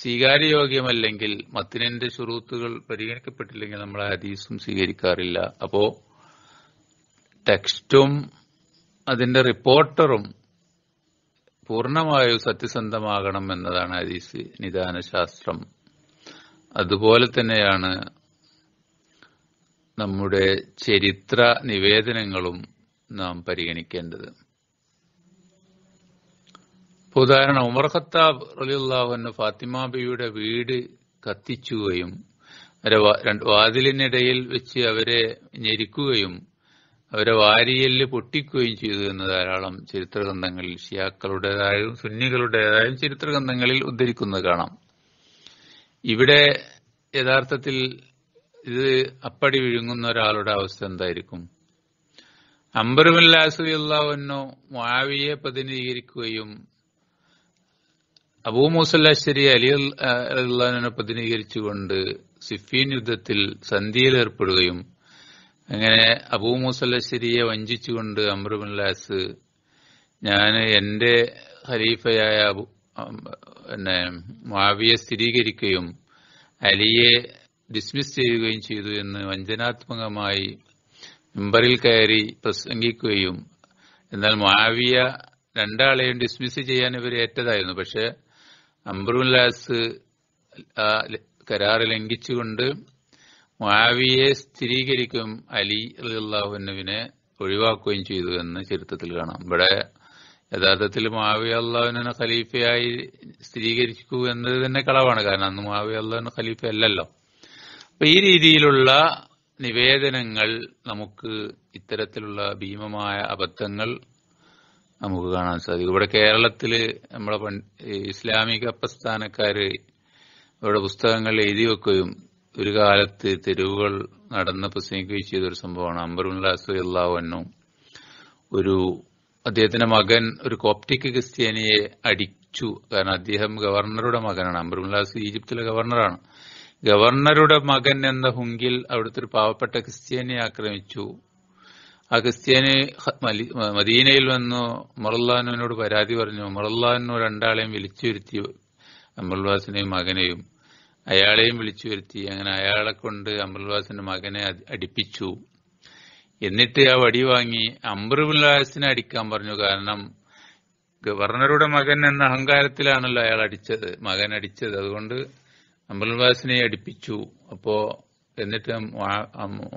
സ്വീകാര്യയോഗ്യമല്ലെങ്കിൽ മത്തിനെ ശുറൂത്തുകൾ പരിഗണിക്കപ്പെട്ടില്ലെങ്കിൽ നമ്മൾ ഹദീസും സ്വീകരിക്കാറില്ല അപ്പോ ടെക്സ്റ്റും അതിന്റെ റിപ്പോർട്ടറും പൂർണമായും സത്യസന്ധമാകണം എന്നതാണ് ഹദീസ് നിദാനശാസ്ത്രം അതുപോലെ തന്നെയാണ് നമ്മുടെ ചരിത്ര നിവേദനങ്ങളും നാം പരിഗണിക്കേണ്ടത് ഉദാഹരണം ഉമർ ഖത്താബ് റലിയുള്ള ഫാത്തിമാബിയുടെ വീട് കത്തിച്ചുകയും വാതിലിനിടയിൽ വെച്ച് അവരെ ഞെരിക്കുകയും അവരെ വാരിയല് പൊട്ടിക്കുകയും ചെയ്തു എന്ന് ധാരാളം ചരിത്രഗ്രന്ഥങ്ങളിൽ ഷിയാക്കളുടേതായും സുന്നികളുടേതായും ചരിത്രഗ്രന്ഥങ്ങളിൽ ഉദ്ധരിക്കുന്നത് കാണാം ഇവിടെ യഥാർത്ഥത്തിൽ ഇത് അപ്പടി വിഴുങ്ങുന്ന ഒരാളുടെ അവസ്ഥ എന്തായിരിക്കും അംബറുമില്ലാസുല്ലാവുന്നോ മാവിയെ പ്രതിനിധീകരിക്കുകയും മൂസല്ലാശ്ശേരി അലി അള്ളഹാനെ പ്രതിനിധീകരിച്ചുകൊണ്ട് സിഫീൻ യുദ്ധത്തിൽ സന്ധിയിൽ ഏർപ്പെടുകയും അങ്ങനെ അബൂ മൂസല്ലാശ്ശേരിയെ വഞ്ചിച്ചുകൊണ്ട് അംബറുമില്ലാസ് ഞാൻ എൻ്റെ ഖലീഫയായ പിന്നെ മാവിയെ സ്ഥിരീകരിക്കുകയും അലിയെ ഡിസ്മിസ് ചെയ്യുകയും ചെയ്തു എന്ന് വഞ്ചനാത്മകമായി മെമ്പറിൽ കയറി പ്രസംഗിക്കുകയും എന്നാൽ മാവിയ രണ്ടാളെയും ഡിസ്മിസ് ചെയ്യാൻ ഇവർ ഏറ്റതായിരുന്നു പക്ഷേ അംബ്രുല്ലാസ് കരാറ് ലംഘിച്ചുകൊണ്ട് മാവിയെ സ്ഥിരീകരിക്കും അലി അള്ളാഹുവിനെ ഒഴിവാക്കുകയും ചെയ്തു എന്ന് ചരിത്രത്തിൽ കാണാം ഇവിടെ യഥാർത്ഥത്തിൽ മാവിയ അള്ളാഹുനെ ഖലീഫയായി സ്ഥിരീകരിക്കൂ എന്നത് തന്നെ കളവാണ് കാരണം അന്ന് മാവിയ അള്ളാഹുവിന് ഖലീഫ അല്ലല്ലോ അപ്പൊ ഈ രീതിയിലുള്ള നിവേദനങ്ങൾ നമുക്ക് ഇത്തരത്തിലുള്ള ഭീമമായ അബദ്ധങ്ങൾ നമുക്ക് കാണാൻ സാധിക്കും ഇവിടെ കേരളത്തിൽ നമ്മളെ ഇസ്ലാമിക പ്രസ്ഥാനക്കാർ ഇവിടെ പുസ്തകങ്ങൾ എഴുതി വെക്കുകയും ഒരു കാലത്ത് തെരുവുകൾ നടന്ന് പ്രസംഗിക്കുകയും ചെയ്തൊരു സംഭവമാണ് അംബറുല്ലാസ് എല്ലാവണ്ണും ഒരു അദ്ദേഹത്തിന്റെ മകൻ ഒരു കോപ്റ്റിക് ക്രിസ്ത്യാനിയെ അടിച്ചു കാരണം അദ്ദേഹം ഗവർണറുടെ മകനാണ് അംബറുല്ലാസ് ഈജിപ്തിലെ ഗവർണറാണ് ഗവർണറുടെ മകൻ എന്ന ഹുങ്കിൽ അവിടുത്തെ ഒരു പാവപ്പെട്ട ക്രിസ്ത്യാനിയെ ആക്രമിച്ചു ആ ക്രിസ്ത്യാനി മദീനയിൽ വന്നു മുറല്ലാനുവിനോട് പരാതി പറഞ്ഞു മുറല്ലാനു രണ്ടാളെയും വിളിച്ചു വരുത്തി അമൽവാസിനെയും മകനെയും അയാളെയും വിളിച്ചു വരുത്തി അങ്ങനെ അയാളെ കൊണ്ട് അമൽവാസിന്റെ മകനെ അടിപ്പിച്ചു എന്നിട്ട് ആ വടി വാങ്ങി അംബർവിലാസിനെ അടിക്കാൻ പറഞ്ഞു കാരണം ഗവർണറുടെ മകൻ എന്ന അഹങ്കാരത്തിലാണല്ലോ അയാൾ അടിച്ചത് മകൻ അടിച്ചത് അതുകൊണ്ട് അമ്പൽവാസിനെ അടിപ്പിച്ചു അപ്പോ എന്നിട്ട്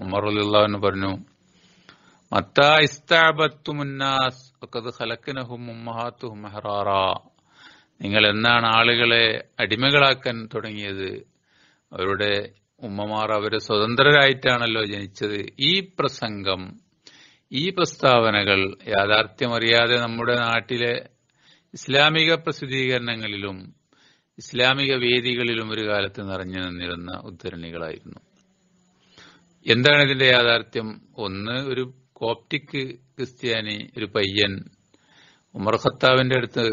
ഉമറുല്ലാന്ന് പറഞ്ഞു മത്താ നിങ്ങൾ എന്നാണ് ആളുകളെ അടിമകളാക്കാൻ തുടങ്ങിയത് അവരുടെ ഉമ്മമാർ അവരെ സ്വതന്ത്രരായിട്ടാണല്ലോ ജനിച്ചത് ഈ പ്രസംഗം ഈ പ്രസ്താവനകൾ യാഥാർത്ഥ്യമറിയാതെ നമ്മുടെ നാട്ടിലെ ഇസ്ലാമിക പ്രസിദ്ധീകരണങ്ങളിലും ഇസ്ലാമിക വേദികളിലും ഒരു കാലത്ത് നിറഞ്ഞു നിന്നിരുന്ന ഉദ്ധരണികളായിരുന്നു എന്താണ് ഇതിന്റെ യാഥാർത്ഥ്യം ഒന്ന് ഒരു കോപ്റ്റിക് ക്രിസ്ത്യാനി ഒരു പയ്യൻ ഉമർ ഖത്താവിന്റെ അടുത്ത്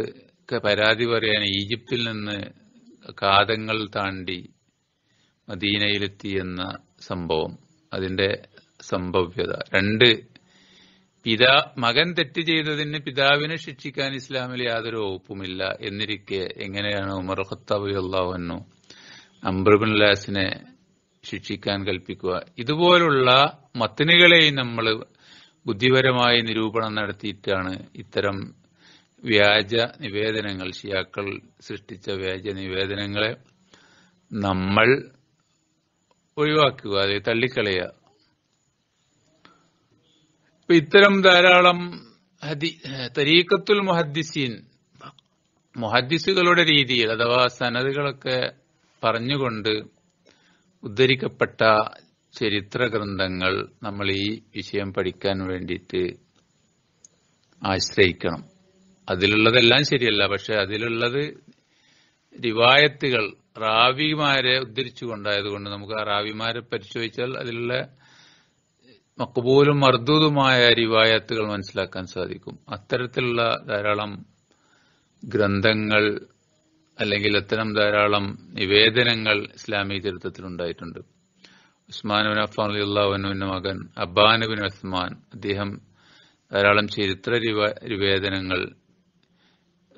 പരാതി പറയാൻ ഈജിപ്തിൽ നിന്ന് കാതങ്ങൾ താണ്ടി മദീനയിലെത്തിയെന്ന സംഭവം അതിന്റെ സംഭവ്യത രണ്ട് പിതാ മകൻ തെറ്റ് ചെയ്തതിന് പിതാവിനെ ശിക്ഷിക്കാൻ ഇസ്ലാമിൽ യാതൊരു വകുപ്പുമില്ല എന്നിരിക്കെ എങ്ങനെയാണ് ഉമർ ഖത്താബ് അള്ളാഹുന്നു ലാസിനെ ശിക്ഷിക്കാൻ കൽപ്പിക്കുക ഇതുപോലുള്ള മത്തിനുകളെയും നമ്മൾ ബുദ്ധിപരമായി നിരൂപണം നടത്തിയിട്ടാണ് ഇത്തരം വ്യാജ നിവേദനങ്ങൾ ഷിയാക്കൾ സൃഷ്ടിച്ച വ്യാജ നിവേദനങ്ങളെ നമ്മൾ ഒഴിവാക്കുക അത് തള്ളിക്കളയുക ഇപ്പൊ ഇത്തരം ധാരാളം തരീക്കത്തുൽ മുഹദ്ദിസീൻ മുഹദ്ദിസുകളുടെ രീതിയിൽ അഥവാ സനദുകളൊക്കെ പറഞ്ഞുകൊണ്ട് ഉദ്ധരിക്കപ്പെട്ട ചരിത്ര ഗ്രന്ഥങ്ങൾ നമ്മൾ ഈ വിഷയം പഠിക്കാൻ വേണ്ടിയിട്ട് ആശ്രയിക്കണം അതിലുള്ളതെല്ലാം ശരിയല്ല പക്ഷെ അതിലുള്ളത് റിവായത്തുകൾ റാവിമാരെ ഉദ്ധരിച്ചുകൊണ്ടായതുകൊണ്ട് നമുക്ക് ആ റാവിമാരെ പരിശോധിച്ചാൽ അതിലുള്ള മക്കുപോലും മർദൂതുമായ റിവായത്തുകൾ മനസ്സിലാക്കാൻ സാധിക്കും അത്തരത്തിലുള്ള ധാരാളം ഗ്രന്ഥങ്ങൾ അല്ലെങ്കിൽ അത്തരം ധാരാളം നിവേദനങ്ങൾ ഇസ്ലാമിക ചരിത്രത്തിൽ ഉണ്ടായിട്ടുണ്ട് ഉസ്മാൻ ബിൻ അലി അലിയുള്ളവനുവിന്റെ മകൻ അബ്ബാൻ ബിൻ ഉസ്മാൻ അദ്ദേഹം ധാരാളം ചരിത്ര നിവേദനങ്ങൾ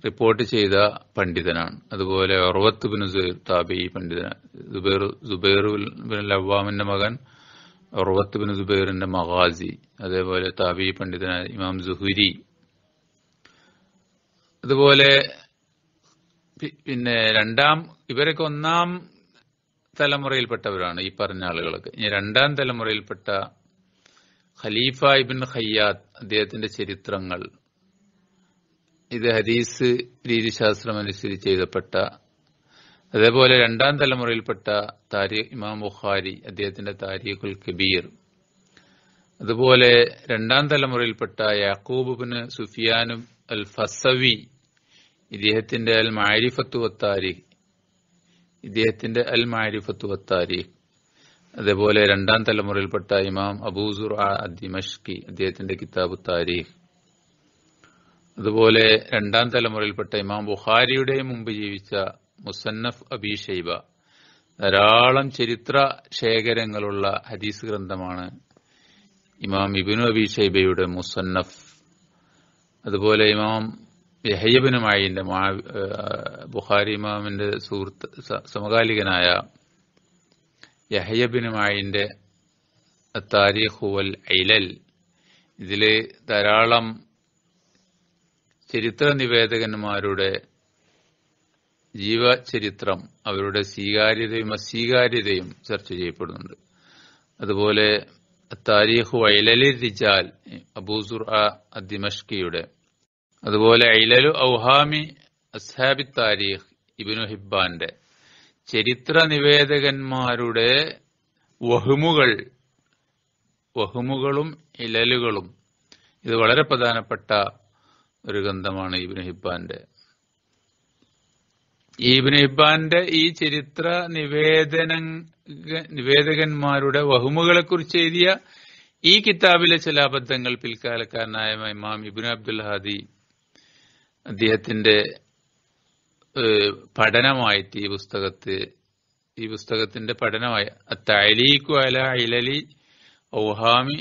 റിപ്പോർട്ട് ചെയ്ത പണ്ഡിതനാണ് അതുപോലെ ഒറവത്ത് ബിൻ താബി പണ്ഡിതനാണ് ജുബൈർ ജുബൈർ ബിൻ ലവാമിന്റെ മകൻ റുവത്ത് ബിൻ ദുബൈറിന്റെ മഹാസി അതേപോലെ താബി പണ്ഡിതനായ ഇമാം ജുഹുരി അതുപോലെ പിന്നെ രണ്ടാം ഇവരൊക്കെ ഒന്നാം തലമുറയിൽപ്പെട്ടവരാണ് ഈ പറഞ്ഞ ആളുകളൊക്കെ ഇനി രണ്ടാം തലമുറയിൽപ്പെട്ട ഖലീഫ ഇബിൻ ഖയ്യാത്ത് അദ്ദേഹത്തിന്റെ ചരിത്രങ്ങൾ ഇത് ഹദീസ് രീതിശാസ്ത്രം അനുസരിച്ച് എഴുതപ്പെട്ട അതേപോലെ രണ്ടാം തലമുറയിൽപ്പെട്ട താരി ഇമാം ബുഖാരി അദ്ദേഹത്തിന്റെ താരിഖുൽ കബീർ അതുപോലെ രണ്ടാം തലമുറയിൽപ്പെട്ട യാക്കൂബിന് സുഫിയാനും അൽ ഫസവി ഇദ്ദേഹത്തിന്റെ അൽ മാരിഫത്തു വത്താരിഖ് ഇദ്ദേഹത്തിന്റെ അൽ മാരിഫത്തു വത്താരിഖ് അതേപോലെ രണ്ടാം തലമുറയിൽപ്പെട്ട ഇമാം അബൂസുർ അദ്ദിമഷ്കി അദ്ദേഹത്തിന്റെ കിതാബ് താരിഖ് അതുപോലെ രണ്ടാം തലമുറയിൽപ്പെട്ട ഇമാം ബുഖാരിയുടെ മുമ്പ് ജീവിച്ച മുസന്നഫ് അബി ഷൈബ ധാരാളം ചരിത്ര ശേഖരങ്ങളുള്ള ഹദീസ് ഗ്രന്ഥമാണ് ഇമാം ഇബിനു അബി ഷൈബയുടെ മുസന്നഫ് അതുപോലെ ഇമാം യഹയ്യബിനുമായിൻ്റെ ബുഖാരി ഇമാമിന്റെ സുഹൃത്ത് സമകാലികനായ യഹയ്യബിനുമായിൻ്റെ താരീഖു ഐലൽ ഇതിലെ ധാരാളം ചരിത്ര നിവേദകന്മാരുടെ ജീവചരിത്രം അവരുടെ സ്വീകാര്യതയും അസ്വീകാര്യതയും ചർച്ച ചെയ്യപ്പെടുന്നുണ്ട് അതുപോലെ താരീഖു വൈലലി റിജാൽ അബൂസുർ അദിമഷ്കിയുടെ അതുപോലെ ഐലലു ഔഹാമി അസ്ഹാബി താരീഖ് ഇബിനു ഹിബ്ബാന്റെ ചരിത്ര നിവേദകന്മാരുടെ വഹുമുകൾ വഹുമുകളും ഇലലുകളും ഇത് വളരെ പ്രധാനപ്പെട്ട ഒരു ഗ്രന്ഥമാണ് ഇബിനു ഹിബ്ബാന്റെ ഈബിന് ഇബ്ബാന്റെ ഈ ചരിത്ര നിവേദന നിവേദകന്മാരുടെ വഹുമുകളെ കുറിച്ച് എഴുതിയ ഈ കിതാബിലെ ചില അബദ്ധങ്ങൾ പിൽക്കാലക്കാരനായ ഇമാം ഇബിൻ അബ്ദുൽ ഹാദി അദ്ദേഹത്തിന്റെ പഠനമായിട്ട് ഈ പുസ്തകത്തെ ഈ പുസ്തകത്തിന്റെ പഠനമായ തലീഖു അല ഇലലി ഔഹാമി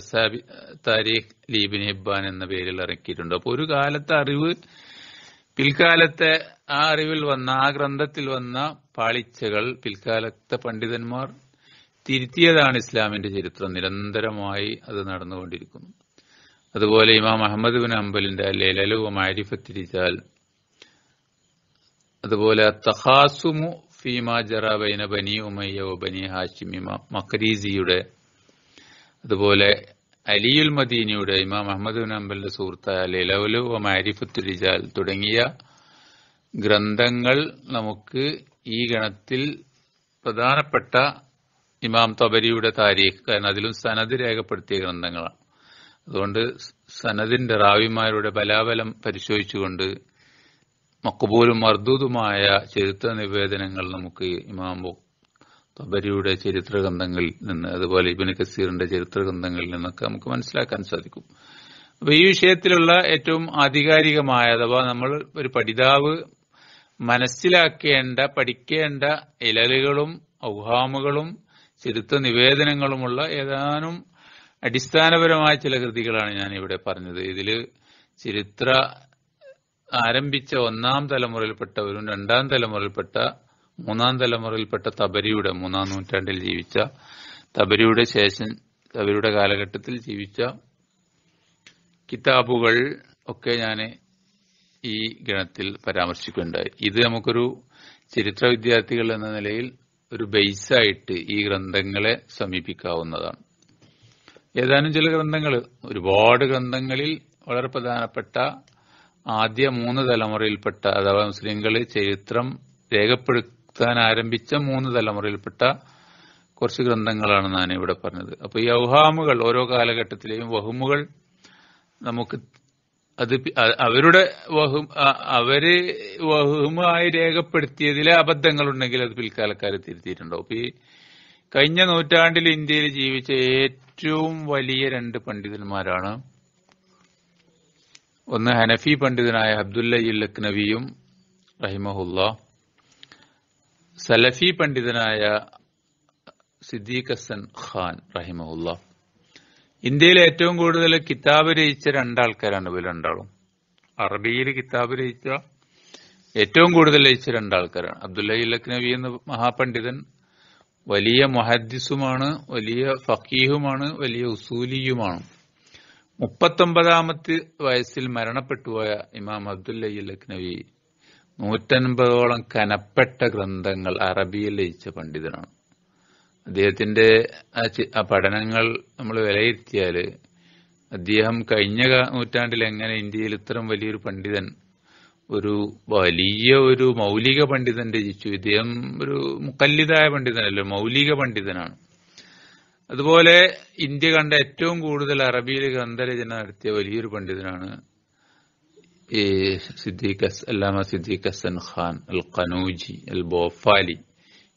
അസാബി താരിഖ് ലീബിൻ ഹിബാൻ എന്ന പേരിൽ ഇറക്കിയിട്ടുണ്ട് അപ്പോൾ ഒരു കാലത്ത് അറിവ് പിൽക്കാലത്തെ ആ അറിവിൽ വന്ന ആ ഗ്രന്ഥത്തിൽ വന്ന പാളിച്ചകൾ പിൽക്കാലത്തെ പണ്ഡിതന്മാർ തിരുത്തിയതാണ് ഇസ്ലാമിന്റെ ചരിത്രം നിരന്തരമായി അത് നടന്നുകൊണ്ടിരിക്കുന്നു അതുപോലെ ഇമാം അഹമ്മദ് ബിൻ അംബലിന്റെ ലലലു മാരിഫത്ത് അതുപോലെ തഹാസുമു ഫീമ ജറാബൈന ബനി ഉമയ്യ ബനി ഹാഷിമി മക്രീസിയുടെ അതുപോലെ അലിയുൽ മദീനിയുടെ ഇമാം അഹമ്മദ് ബിൻ അംബലിന്റെ സുഹൃത്തായ ലിലവലു മാരിഫത്ത് റിജാൽ തുടങ്ങിയ ഗ്രന്ഥങ്ങൾ നമുക്ക് ഈ ഗണത്തിൽ പ്രധാനപ്പെട്ട ഇമാം തബരിയുടെ താരീഖ് കാരണം അതിലും സനദ് രേഖപ്പെടുത്തിയ ഗ്രന്ഥങ്ങളാണ് അതുകൊണ്ട് സനദിന്റെ റാവിമാരുടെ ബലാബലം പരിശോധിച്ചുകൊണ്ട് മക്കബൂലും മർദൂതുമായ ചരിത്ര നിവേദനങ്ങൾ നമുക്ക് ഇമാം തബരിയുടെ ചരിത്രഗ്രന്ഥങ്ങളിൽ നിന്ന് അതുപോലെ ഇബിന് കസീറിന്റെ ചരിത്രഗ്രന്ഥങ്ങളിൽ നിന്നൊക്കെ നമുക്ക് മനസ്സിലാക്കാൻ സാധിക്കും അപ്പൊ ഈ വിഷയത്തിലുള്ള ഏറ്റവും ആധികാരികമായ അഥവാ നമ്മൾ ഒരു പഠിതാവ് മനസ്സിലാക്കേണ്ട പഠിക്കേണ്ട ഇലലുകളും ഔഹാമുകളും ചരിത്ര നിവേദനങ്ങളുമുള്ള ഏതാനും അടിസ്ഥാനപരമായ ചില കൃതികളാണ് ഞാൻ ഇവിടെ പറഞ്ഞത് ഇതിൽ ചരിത്ര ആരംഭിച്ച ഒന്നാം തലമുറയിൽപ്പെട്ടവരും രണ്ടാം തലമുറയിൽപ്പെട്ട മൂന്നാം തലമുറയിൽപ്പെട്ട തബരിയുടെ മൂന്നാം നൂറ്റാണ്ടിൽ ജീവിച്ച തബരിയുടെ ശേഷം തബരിയുടെ കാലഘട്ടത്തിൽ ജീവിച്ച കിതാബുകൾ ഒക്കെ ഞാൻ ഈ ഗണത്തിൽ പരാമർശിക്കുകയുണ്ടായി ഇത് നമുക്കൊരു ചരിത്ര വിദ്യാർത്ഥികൾ എന്ന നിലയിൽ ഒരു ബേസായിട്ട് ഈ ഗ്രന്ഥങ്ങളെ സമീപിക്കാവുന്നതാണ് ഏതാനും ചില ഗ്രന്ഥങ്ങൾ ഒരുപാട് ഗ്രന്ഥങ്ങളിൽ വളരെ പ്രധാനപ്പെട്ട ആദ്യ മൂന്ന് തലമുറയിൽപ്പെട്ട അഥവാ മുസ്ലിങ്ങൾ ചരിത്രം രേഖപ്പെടുത്തി താൻ ആരംഭിച്ച മൂന്ന് തലമുറയിൽപ്പെട്ട കുറച്ച് ഗ്രന്ഥങ്ങളാണ് ഞാൻ ഇവിടെ പറഞ്ഞത് അപ്പൊ ഈ ഔഹാമുകൾ ഓരോ കാലഘട്ടത്തിലെയും വഹുമുകൾ നമുക്ക് അത് അവരുടെ വഹു അവര് വഹുമായി രേഖപ്പെടുത്തിയതിലെ അബദ്ധങ്ങളുണ്ടെങ്കിൽ അത് പിൽക്കാലക്കാർ തിരുത്തിയിട്ടുണ്ടാവും അപ്പൊ ഈ കഴിഞ്ഞ നൂറ്റാണ്ടിൽ ഇന്ത്യയിൽ ജീവിച്ച ഏറ്റവും വലിയ രണ്ട് പണ്ഡിതന്മാരാണ് ഒന്ന് ഹനഫി പണ്ഡിതനായ അബ്ദുല്ല ഇല്ലഖ് നബിയും റഹിമഹുല്ല സലഫി പണ്ഡിതനായ സിദ്ദീഖ് ഹസൻ ഖാൻ റഹിമഹുല്ല ഇന്ത്യയിൽ ഏറ്റവും കൂടുതൽ കിതാബ് രചിച്ച രണ്ടാൾക്കാരാണ് ഇവർ രണ്ടാളും അറബിയിൽ കിതാബ് രചിച്ച ഏറ്റവും കൂടുതൽ രചിച്ച രണ്ടാൾക്കാരാണ് അബ്ദുല്ലഹി നബി എന്ന മഹാപണ്ഡിതൻ വലിയ മൊഹദ്ദിസുമാണ് വലിയ ഫക്കീഹുമാണ് വലിയ ഉസൂലിയുമാണ് മുപ്പത്തൊമ്പതാമത്തെ വയസ്സിൽ മരണപ്പെട്ടുപോയ ഇമാം അബ്ദുല്ലഹി നബി നൂറ്റൻപതോളം കനപ്പെട്ട ഗ്രന്ഥങ്ങൾ അറബിയിൽ ലയിച്ച പണ്ഡിതനാണ് അദ്ദേഹത്തിന്റെ ആ പഠനങ്ങൾ നമ്മൾ വിലയിരുത്തിയാൽ അദ്ദേഹം കഴിഞ്ഞ നൂറ്റാണ്ടിൽ എങ്ങനെ ഇന്ത്യയിൽ ഇത്തരം വലിയൊരു പണ്ഡിതൻ ഒരു വലിയ ഒരു മൗലിക പണ്ഡിതൻ രചിച്ചു ഇദ്ദേഹം ഒരു മുക്കല്ലിതായ പണ്ഡിതനല്ല മൗലിക പണ്ഡിതനാണ് അതുപോലെ ഇന്ത്യ കണ്ട ഏറ്റവും കൂടുതൽ അറബിയിൽ ഗ്രന്ഥരചന നടത്തിയ വലിയൊരു പണ്ഡിതനാണ് സിദ്ദീഖ് സിദ്ദീഖസ് അല്ലാമ സിദ്ദീഖ് ഹസൻ ഖാൻ അൽ കനൂജി അൽ ബോഫാലി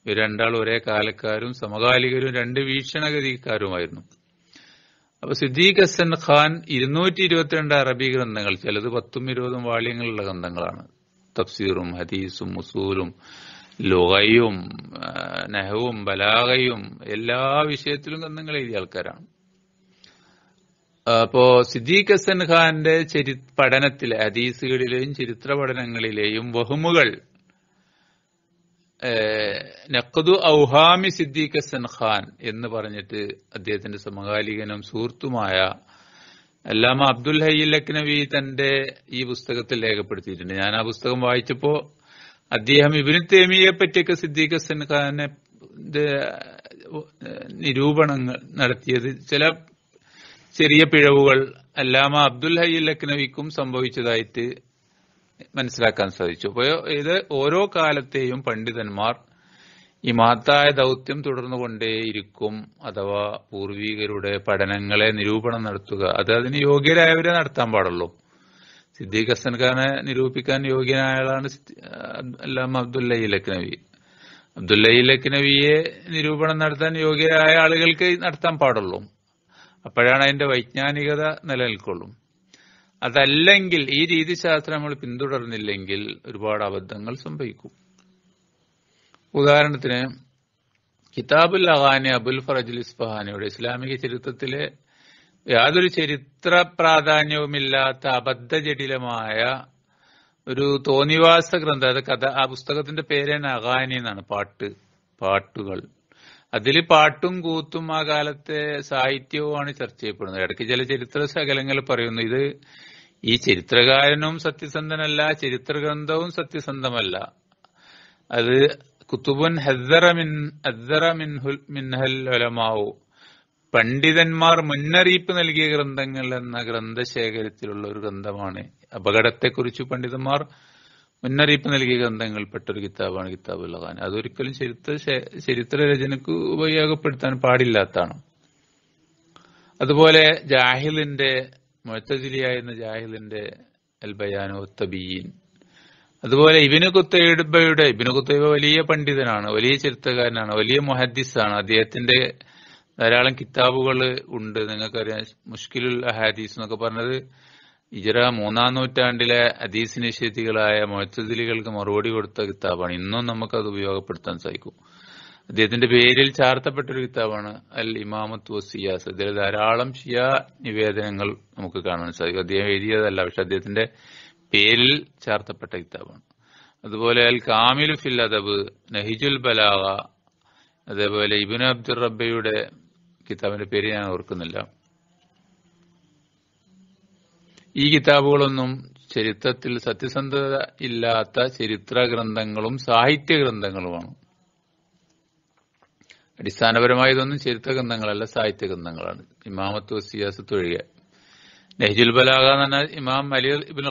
ഇവർ രണ്ടാൾ ഒരേ കാലക്കാരും സമകാലികരും രണ്ട് വീക്ഷണഗതിക്കാരുമായിരുന്നു അപ്പൊ സിദ്ദീഖ് ഹസൻ ഖാൻ ഇരുന്നൂറ്റി ഇരുപത്തിരണ്ട് അറബി ഗ്രന്ഥങ്ങൾ ചിലത് പത്തും ഇരുപതും വാള്യങ്ങളുള്ള ഗ്രന്ഥങ്ങളാണ് തഫ്സീറും ഹദീസും മുസൂലും ലുഹയും നെഹവും ബലാഗയും എല്ലാ വിഷയത്തിലും ഗ്രന്ഥങ്ങൾ എഴുതിയ ആൾക്കാരാണ് അപ്പോ സിദ്ദീഖ് ഹസൻ ഖാന്റെ ചരി പഠനത്തിലെ ഹദീസുകളിലെയും ചരിത്ര പഠനങ്ങളിലെയും ബഹുമുകൾ നഖദു ഔഹാമി സിദ്ദീഖ് ഹസൻ ഖാൻ എന്ന് പറഞ്ഞിട്ട് അദ്ദേഹത്തിന്റെ സമകാലികനും സുഹൃത്തുമായ അല്ലാമ അബ്ദുൽ ഹൈ ലഖ്നവി തന്റെ ഈ പുസ്തകത്തിൽ രേഖപ്പെടുത്തിയിട്ടുണ്ട് ഞാൻ ആ പുസ്തകം വായിച്ചപ്പോ അദ്ദേഹം ഇബിനു തേമിയെ പറ്റിയൊക്കെ സിദ്ദീഖ് ഹസൻ ഖാനെ നിരൂപണങ്ങൾ നടത്തിയത് ചില ചെറിയ പിഴവുകൾ അല്ലാമ അബ്ദുൽ ഹൈ ലക്നവിക്കും സംഭവിച്ചതായിട്ട് മനസ്സിലാക്കാൻ സാധിച്ചു അപ്പോൾ ഇത് ഓരോ കാലത്തെയും പണ്ഡിതന്മാർ ഈ മഹത്തായ ദൗത്യം തുടർന്നുകൊണ്ടേയിരിക്കും അഥവാ പൂർവീകരുടെ പഠനങ്ങളെ നിരൂപണം നടത്തുക അത് അതിന് യോഗ്യരായവരെ നടത്താൻ പാടുള്ളൂ സിദ്ദീഖ് ഹസൻ ഖാനെ നിരൂപിക്കാൻ യോഗ്യനായ ആളാണ് അല്ലാമ അബ്ദുല്ല ലക്നവി അബ്ദുല്ല ലക്നവിയെ നിരൂപണം നടത്താൻ യോഗ്യരായ ആളുകൾക്ക് നടത്താൻ പാടുള്ളൂ അപ്പോഴാണ് അതിന്റെ വൈജ്ഞാനികത നിലനിൽക്കുള്ളൂ അതല്ലെങ്കിൽ ഈ രീതിശാസ്ത്രം നമ്മൾ പിന്തുടർന്നില്ലെങ്കിൽ ഒരുപാട് അബദ്ധങ്ങൾ സംഭവിക്കും ഉദാഹരണത്തിന് കിതാബുൽ അഹാനി അബുൽ ഫറജുൽ ഇസ്ഫഹാനിയുടെ ഇസ്ലാമിക ചരിത്രത്തിലെ യാതൊരു ചരിത്ര പ്രാധാന്യവുമില്ലാത്ത അബദ്ധജടിലമായ ഒരു തോന്നിവാസ ഗ്രന്ഥം അത് കഥ ആ പുസ്തകത്തിന്റെ പേരാണ് അഗാനി എന്നാണ് പാട്ട് പാട്ടുകൾ അതിൽ പാട്ടും കൂത്തും ആ കാലത്തെ സാഹിത്യവുമാണ് ചർച്ച ചെയ്യപ്പെടുന്നത് ഇടയ്ക്ക് ചില ചരിത്ര ശകലങ്ങൾ പറയുന്നു ഇത് ഈ ചരിത്രകാരനും സത്യസന്ധനല്ല ചരിത്രഗ്രന്ഥവും സത്യസന്ധമല്ല അത് കുത്തുബുൻ മിൻഹുൽ മിൻഹൽ ഒലമാവു പണ്ഡിതന്മാർ മുന്നറിയിപ്പ് നൽകിയ ഗ്രന്ഥങ്ങൾ എന്ന ഗ്രന്ഥശേഖരത്തിലുള്ള ഒരു ഗ്രന്ഥമാണ് അപകടത്തെക്കുറിച്ച് പണ്ഡിതന്മാർ മുന്നറിയിപ്പ് നൽകിയ ഗ്രന്ഥങ്ങളിൽപ്പെട്ട ഒരു കിതാബാണ് കിതാബുൽ ഖാൻ അതൊരിക്കലും ചരിത്ര ചരിത്ര രചനക്ക് ഉപയോഗപ്പെടുത്താൻ പാടില്ലാത്തതാണ് അതുപോലെ ജാഹിലിന്റെ മൊത്തജിലിയായിരുന്ന ജാഹിലിന്റെ അൽ ബയാനോ തബീൻ അതുപോലെ ഇബിന് കുത്തയുടെ ഇബിന് കുത്തൈബ വലിയ പണ്ഡിതനാണ് വലിയ ചരിത്രകാരനാണ് വലിയ മുഹദ്ദീസാണ് അദ്ദേഹത്തിന്റെ ധാരാളം കിതാബുകൾ ഉണ്ട് നിങ്ങൾക്കറിയാം മുഷ്കിലുൽ അഹാദീസ് എന്നൊക്കെ പറഞ്ഞത് ഇജറ മൂന്നാം നൂറ്റാണ്ടിലെ അദീസ് നിഷേധികളായ മൊഴത്തുതിലികൾക്ക് മറുപടി കൊടുത്ത കിതാബാണ് ഇന്നും നമുക്കത് ഉപയോഗപ്പെടുത്താൻ സാധിക്കും അദ്ദേഹത്തിന്റെ പേരിൽ ചാർത്തപ്പെട്ട ഒരു കിതാബാണ് അൽ ഇമാമത്ത് വസിയാസ് ഇതിൽ ധാരാളം ഷിയ നിവേദനങ്ങൾ നമുക്ക് കാണാൻ സാധിക്കും അദ്ദേഹം എഴുതിയതല്ല പക്ഷെ അദ്ദേഹത്തിന്റെ പേരിൽ ചാർത്തപ്പെട്ട കിതാബാണ് അതുപോലെ അൽ കാമിൽ ഫിൽ അദബ് നഹിജുൽ ബലാഗ അതേപോലെ ഇബിൻ അബ്ദുർ റബ്ബയുടെ കിതാബിന്റെ പേര് ഞാൻ ഓർക്കുന്നില്ല ഈ കിതാബുകളൊന്നും ചരിത്രത്തിൽ സത്യസന്ധത ഇല്ലാത്ത ചരിത്ര ഗ്രന്ഥങ്ങളും സാഹിത്യ ഗ്രന്ഥങ്ങളുമാണ് അടിസ്ഥാനപരമായി ഇതൊന്നും ചരിത്ര ഗ്രന്ഥങ്ങളല്ല സാഹിത്യ ഗ്രന്ഥങ്ങളാണ് ഇമാമത്ത് വസിയാസത്ത് ഒഴികെ നെഹ്ജുൽ ബലാഖ എന്ന് പറഞ്ഞാൽ ഇമാം അലി ഇബിൻ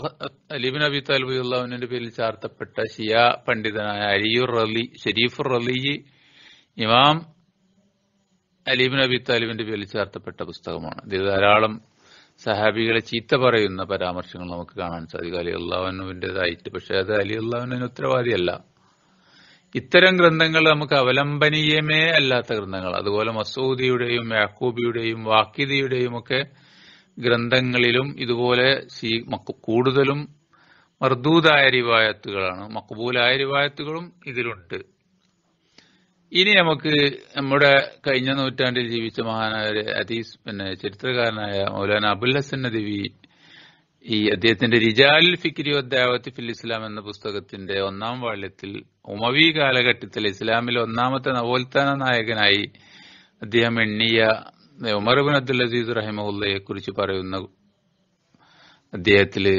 അലിബിൻ അബി താലിബുല്ലാവിന്റെ പേരിൽ ചാർത്തപ്പെട്ട ഷിയ പണ്ഡിതനായ അലിയുർ റലി ഷെരീഫുർ റലി ഇമാം അലിബിൻ അബി താലിബിന്റെ പേരിൽ ചാർത്തപ്പെട്ട പുസ്തകമാണ് ഇത് ധാരാളം സഹാബികളെ ചീത്ത പറയുന്ന പരാമർശങ്ങൾ നമുക്ക് കാണാൻ സാധിക്കും അലി അള്ളാഹുവിൻ്റെതായിട്ട് പക്ഷെ അത് അലി അള്ളാഹുവിന് ഉത്തരവാദിയല്ല ഇത്തരം ഗ്രന്ഥങ്ങൾ നമുക്ക് അവലംബനീയമേ അല്ലാത്ത ഗ്രന്ഥങ്ങൾ അതുപോലെ മസൂദിയുടെയും യാക്കൂബിയുടെയും വാക്കിദിയുടെയും ഒക്കെ ഗ്രന്ഥങ്ങളിലും ഇതുപോലെ കൂടുതലും മർദൂദായ റിവായത്തുകളാണ് മക്കബൂലായ റിവായത്തുകളും ഇതിലുണ്ട് ഇനി നമുക്ക് നമ്മുടെ കഴിഞ്ഞ നൂറ്റാണ്ടിൽ ജീവിച്ച മഹാനായ അതീസ് പിന്നെ ചരിത്രകാരനായ മൗലാന അബുൽ ഹസൻ നദിവി ഈ അദ്ദേഹത്തിന്റെ റിജാൽ ഫിക്രി ഒദ്ദാവത്ത് ഫിൽ ഇസ്ലാം എന്ന പുസ്തകത്തിന്റെ ഒന്നാം വാള്യത്തിൽ ഉമവി കാലഘട്ടത്തിൽ ഇസ്ലാമിലെ ഒന്നാമത്തെ നവോത്ഥാന നായകനായി അദ്ദേഹം എണ്ണിയ ഉമർബിൻ അബ്ദുൽ അസീസ് റഹിമുല്ലയെ കുറിച്ച് പറയുന്ന അദ്ദേഹത്തില്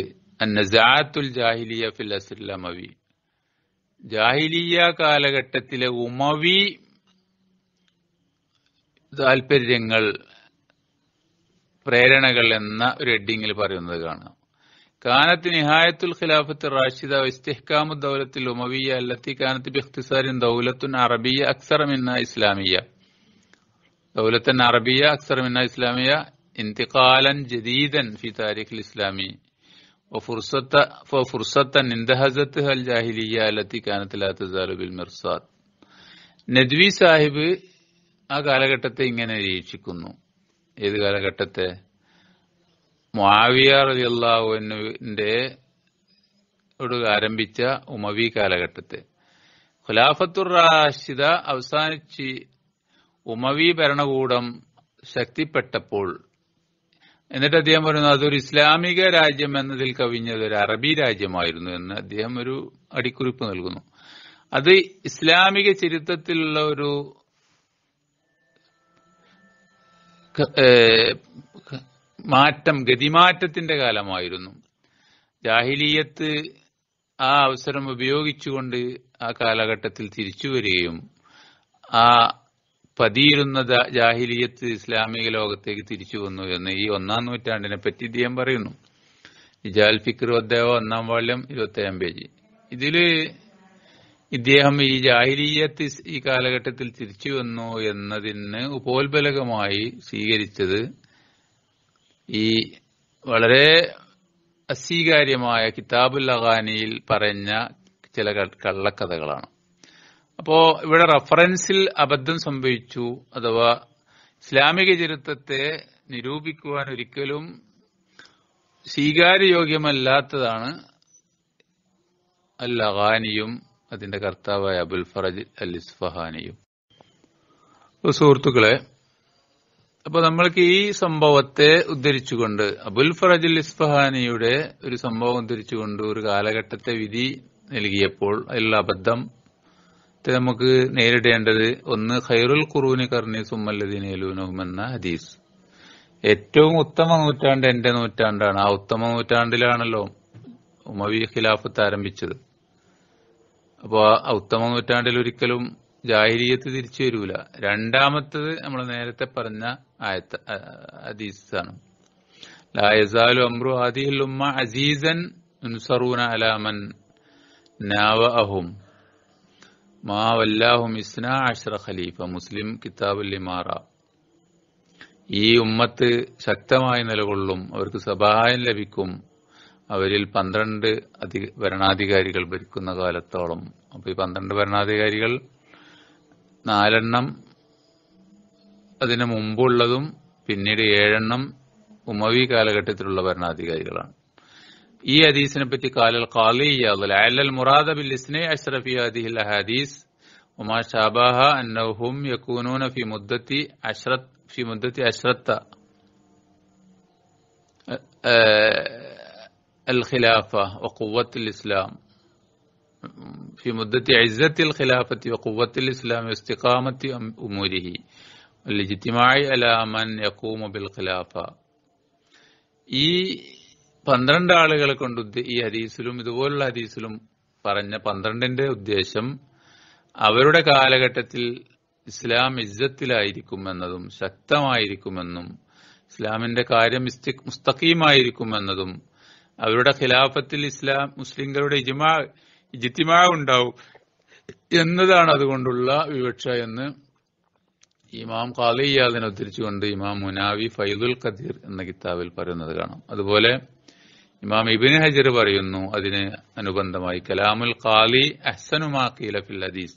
ജാഹിലിയ ഫിൽ അസുല്ലാമവി ജാഹിലിയ കാലഘട്ടത്തിലെ ഉമവി താൽപര്യങ്ങൾ പ്രേരണകൾ എന്ന ഒരു എഡിങ്ങിൽ പറയുന്നത് കാണാം കാനത്ത് നിഹായത്തുൽ ഖിലാഫത്ത് റാഷിദ ഇസ്തിഹ്കാമു ദൗലത്തിൽ ഉമവിയ അല്ലത്തി കാനത്ത് ബിഖ്തിസാരിൻ ദൗലത്തുൻ അറബിയ അക്സറമിന്ന ഇസ്ലാമിയ ദൗലത്തൻ അറബിയ അക്സറമിന്ന ഇസ്ലാമിയ ഇന്തികാലൻ ജദീദൻ ഫി താരിഖ് ഇസ്ലാമി നദ്വി സാഹിബ് ആ കാലഘട്ടത്തെ ഇങ്ങനെ നിരീക്ഷിക്കുന്നു ഏത് കാലഘട്ടത്തെ മുവിയ റലിയുള്ളാഹുവിന്റെ ആരംഭിച്ച ഉമവി കാലഘട്ടത്തെ ഖുലാഫത്തുർ റാഷിദ അവസാനിച്ച് ഉമവി ഭരണകൂടം ശക്തിപ്പെട്ടപ്പോൾ എന്നിട്ട് അദ്ദേഹം പറയുന്നു അതൊരു ഇസ്ലാമിക രാജ്യം എന്നതിൽ കവിഞ്ഞത് ഒരു അറബി രാജ്യമായിരുന്നു എന്ന് അദ്ദേഹം ഒരു അടിക്കുറിപ്പ് നൽകുന്നു അത് ഇസ്ലാമിക ചരിത്രത്തിലുള്ള ഒരു മാറ്റം ഗതിമാറ്റത്തിന്റെ കാലമായിരുന്നു ജാഹിലീയത്ത് ആ അവസരം ഉപയോഗിച്ചുകൊണ്ട് ആ കാലഘട്ടത്തിൽ തിരിച്ചു വരികയും ആ പതിയിരുന്നത് ജാഹിലിയത്ത് ഇസ്ലാമിക ലോകത്തേക്ക് തിരിച്ചു വന്നു എന്ന് ഈ ഒന്നാം നൂറ്റാണ്ടിനെ പറ്റി ദിയം പറയുന്നു ജാൽ ഫിക്ർ അദ്ദേഹം ഒന്നാം വാള്യം ഇരുപത്തേഴാം പേജ് ഇതില് ഇദ്ദേഹം ഈ ജാഹിലീയത്ത് ഈ കാലഘട്ടത്തിൽ തിരിച്ചു വന്നു എന്നതിന് ഉപോത്ബലകമായി സ്വീകരിച്ചത് ഈ വളരെ അസ്വീകാര്യമായ കിതാബുൽ അഖാനിയിൽ പറഞ്ഞ ചില കള്ളക്കഥകളാണ് അപ്പോ ഇവിടെ റഫറൻസിൽ അബദ്ധം സംഭവിച്ചു അഥവാ ഇസ്ലാമിക ചരിത്രത്തെ നിരൂപിക്കുവാൻ ഒരിക്കലും സ്വീകാര്യയോഗ്യമല്ലാത്തതാണ് അൽ അഹാനിയും അതിന്റെ കർത്താവായ അബുൽ ഫറജ് അൽ ഇസ്ഫഹാനിയും സുഹൃത്തുക്കളെ അപ്പൊ നമ്മൾക്ക് ഈ സംഭവത്തെ ഉദ്ധരിച്ചുകൊണ്ട് അബുൽ ഫറജ് അൽ ഇസ്ഫഹാനിയുടെ ഒരു സംഭവം ഉദ്ധരിച്ചുകൊണ്ട് ഒരു കാലഘട്ടത്തെ വിധി നൽകിയപ്പോൾ അതിലുള്ള അബദ്ധം നമുക്ക് നേരിടേണ്ടത് ഒന്ന് ഖൈറുൽ ഖുറൂനി കർണി സുമ്മല്ലദീനേലൂനഹും എന്ന ഹദീസ് ഏറ്റവും ഉത്തമ നൂറ്റാണ്ട് എന്റെ നൂറ്റാണ്ടാണ് ആ ഉത്തമ നൂറ്റാണ്ടിലാണല്ലോ ഉമവി ഖിലാഫത്ത് ആരംഭിച്ചത് അപ്പോ ആ ഉത്തമ നൂറ്റാണ്ടിൽ ഒരിക്കലും ജാഹിരിയത്ത് തിരിച്ചു വരൂല രണ്ടാമത്തത് നമ്മൾ നേരത്തെ പറഞ്ഞ ആയത്ത് ഹദീസാണ് ലായസാലു അമ്രു ആദിഹിൽ ഉമ്മ അസീസൻ അലാമൻ നാവ അഹും മാ മിസ്ന അഷ്റ ഖലീഫ മുസ്ലിം കിതാബുൽ ഈ ഉമ്മത്ത് ശക്തമായി നിലകൊള്ളും അവർക്ക് സഹായം ലഭിക്കും അവരിൽ പന്ത്രണ്ട് അധിക ഭരണാധികാരികൾ ഭരിക്കുന്ന കാലത്തോളം അപ്പോൾ ഈ പന്ത്രണ്ട് ഭരണാധികാരികൾ നാലെണ്ണം അതിനു മുമ്പുള്ളതും പിന്നീട് ഏഴെണ്ണം ഉമവി കാലഘട്ടത്തിലുള്ള ഭരണാധികാരികളാണ് ഈ ഹദീസിനെപ്പറ്റി കാലൽ കാളിയാൽ അല്ലൽ മുറാദ ബിൽ ഇസ്നെ അഷ്റ ഫി ഹദിഹിൽ ഹദീസ് وما شابه أنهم يكونون في مدة عشرة في مدة عشرة الخلافة وقوة الإسلام في مدة عزة الخلافة وقوة الإسلام واستقامة أموره والاجتماع على من يقوم بالخلافة ഈ പന്ത്രണ്ട് ആളുകളെ കൊണ്ട് ഈ ഹദീസിലും ഇതുപോലുള്ള ഹദീസിലും പറഞ്ഞ പന്ത്രണ്ടിന്റെ ഉദ്ദേശം അവരുടെ കാലഘട്ടത്തിൽ ഇസ്ലാം ഇജ്ജത്തിലായിരിക്കുമെന്നതും ശക്തമായിരിക്കുമെന്നും ഇസ്ലാമിന്റെ കാര്യം മുസ്തഖീമായിരിക്കുമെന്നതും അവരുടെ ഖിലാഫത്തിൽ ഇസ്ലാം മുസ്ലിങ്ങളുടെ ഇജ്മാ ഇജിത്തിമാ ഉണ്ടാവും എന്നതാണ് അതുകൊണ്ടുള്ള വിവക്ഷ എന്ന് ഇമാം ഖാലിയാദിനെ ഉദ്ധരിച്ചുകൊണ്ട് ഇമാം മുനാവി ഫൈദുൽ ഖദീർ എന്ന കിതാബിൽ പറയുന്നത് കാണാം അതുപോലെ ഇമാം ഇബിൻ ഹജർ പറയുന്നു അതിന് അനുബന്ധമായി കലാമുൽ ഖാലി അഹ്സനുമാക്കിയില ഫിൽ ഹദീസ്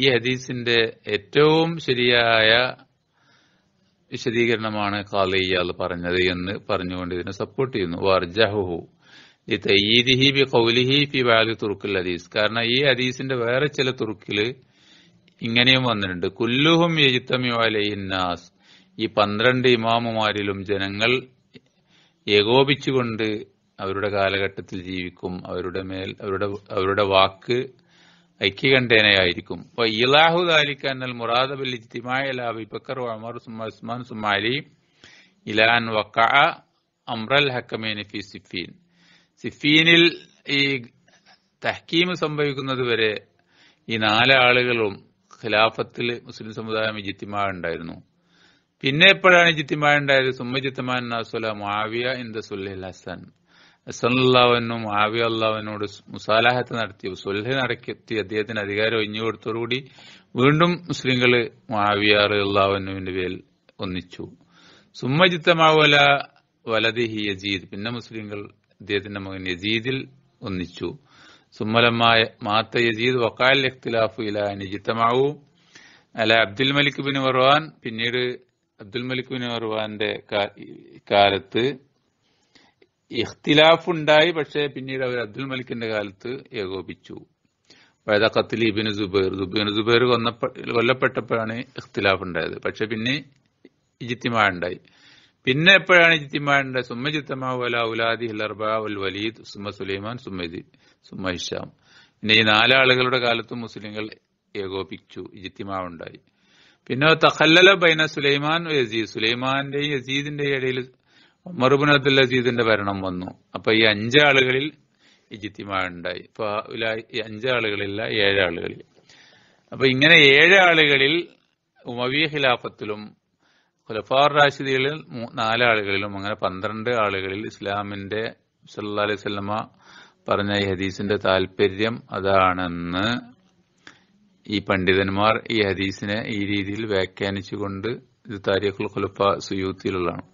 ഈ ഹദീസിന്റെ ഏറ്റവും ശരിയായ വിശദീകരണമാണ് ഖാലി ഇയാൾ പറഞ്ഞത് എന്ന് പറഞ്ഞുകൊണ്ട് ഇതിനെ സപ്പോർട്ട് ചെയ്യുന്നു വർജഹുഹു ഈ തയ്യീദിഹി ബി കൗലിഹി ഫി ബാലി തുർക്കുൽ ഹദീസ് കാരണം ഈ ഹദീസിന്റെ വേറെ ചില തുറുക്കില് ഇങ്ങനെയും വന്നിട്ടുണ്ട് കുല്ലുഹും നാസ് ഈ പന്ത്രണ്ട് ഇമാമുമാരിലും ജനങ്ങൾ ഏകോപിച്ചുകൊണ്ട് അവരുടെ കാലഘട്ടത്തിൽ ജീവിക്കും അവരുടെ മേൽ അവരുടെ അവരുടെ വാക്ക് ഐക്യകണ്ഠേനയായിരിക്കും അപ്പൊ ഇലാഹു ദാലിക്ക എന്നാൽ മുറാദബിൽ ഇജ്തിമായ അബി ബക്കർ ഉമർ ഉസ്മാൻ സുമാലി ഇലാൻ വക്ക അമ്രൽ ഹക്കമേനി ഫി സിഫീൻ സിഫീനിൽ ഈ തഹ്കീം സംഭവിക്കുന്നത് വരെ ഈ നാലാളുകളും ഖിലാഫത്തിൽ മുസ്ലിം സമുദായം ഇജിത്തിമാ ഉണ്ടായിരുന്നു പിന്നെ എപ്പോഴാണ് ജിത്തിമാ ഉണ്ടായത് സുമ്മജിത്തമാൻ നാസുല മാവിയ ഇൻ ദ ഹസൻ അസല്ലാവനും ആവി അള്ളാഹുവിനോട് മുസാലാഹത്ത് നടത്തി സുൽഹ നടത്തി അദ്ദേഹത്തിന് അധികാരം ഒഴിഞ്ഞു കൊടുത്തോടുകൂടി വീണ്ടും മുസ്ലിങ്ങൾ മാവിയാർ അള്ളാഹുവിനുവിന്റെ പേരിൽ ഒന്നിച്ചു സുമ്മജിത്തമാവല വലദിഹി യജീദ് പിന്നെ മുസ്ലിങ്ങൾ അദ്ദേഹത്തിന്റെ മകൻ യജീദിൽ ഒന്നിച്ചു സുമ്മലമായ മാത്ത യജീദ് വക്കാൽ ഇഖ്തിലാഫു ഇല നിജിത്തമാവു അല അബ്ദുൽ മലിക് ബിൻ വർവാൻ പിന്നീട് അബ്ദുൽ മലിക് ബിൻ വർവാന്റെ കാലത്ത് ഇഖ്തിലാഫ് ഉണ്ടായി പക്ഷേ പിന്നീട് അവർ അബ്ദുൽ മലിക്കിന്റെ കാലത്ത് ഏകോപിച്ചു വൈദക്കത്തിൽ ഇബിന് സുബൈർ ഇബിന് സുബൈർ കൊന്ന കൊല്ലപ്പെട്ടപ്പോഴാണ് ഇഖ്തിലാഫ് ഉണ്ടായത് പക്ഷെ പിന്നെ ഇജിത്തിമാ ഉണ്ടായി പിന്നെ എപ്പോഴാണ് ഇജിത്തിമാ ഉണ്ടായത് സുമ്മജിത്തമാ വല ഉലാദി ഹിലർബ ഉൽ വലീദ് സുമ സുലൈമാൻ സുമ്മജി സുമ ഇഷാം പിന്നെ ഈ നാലാളുകളുടെ കാലത്തും മുസ്ലിങ്ങൾ ഏകോപിച്ചു ഇജിത്തിമ ഉണ്ടായി പിന്നെ തഖല്ലല ബൈന സുലൈമാൻ യസീദ് സുലൈമാന്റെയും യസീദിന്റെയും ഇടയിൽ മറുപനത്തിൽ അസീദിന്റെ ഭരണം വന്നു അപ്പൊ ഈ അഞ്ചാളുകളിൽ ഇജിത്തിമ ഉണ്ടായി ഇപ്പൊ ഈ അഞ്ചാളുകളില്ല ഏഴാളുകളിൽ അപ്പൊ ഇങ്ങനെ ഏഴാളുകളിൽ ഉമവിയ ഖിലാഫത്തിലും ഖുലഫാർ റാഷിദികളിൽ നാലാളുകളിലും അങ്ങനെ പന്ത്രണ്ട് ആളുകളിൽ ഇസ്ലാമിന്റെ സല്ലാ അലൈഹി സ്വലമ പറഞ്ഞ ഈ ഹദീസിന്റെ താല്പര്യം അതാണെന്ന് ഈ പണ്ഡിതന്മാർ ഈ ഹദീസിനെ ഈ രീതിയിൽ വ്യാഖ്യാനിച്ചുകൊണ്ട് ഇത് താരിഖുൽ ഖുലഫ സുയൂത്തിലുള്ളതാണ്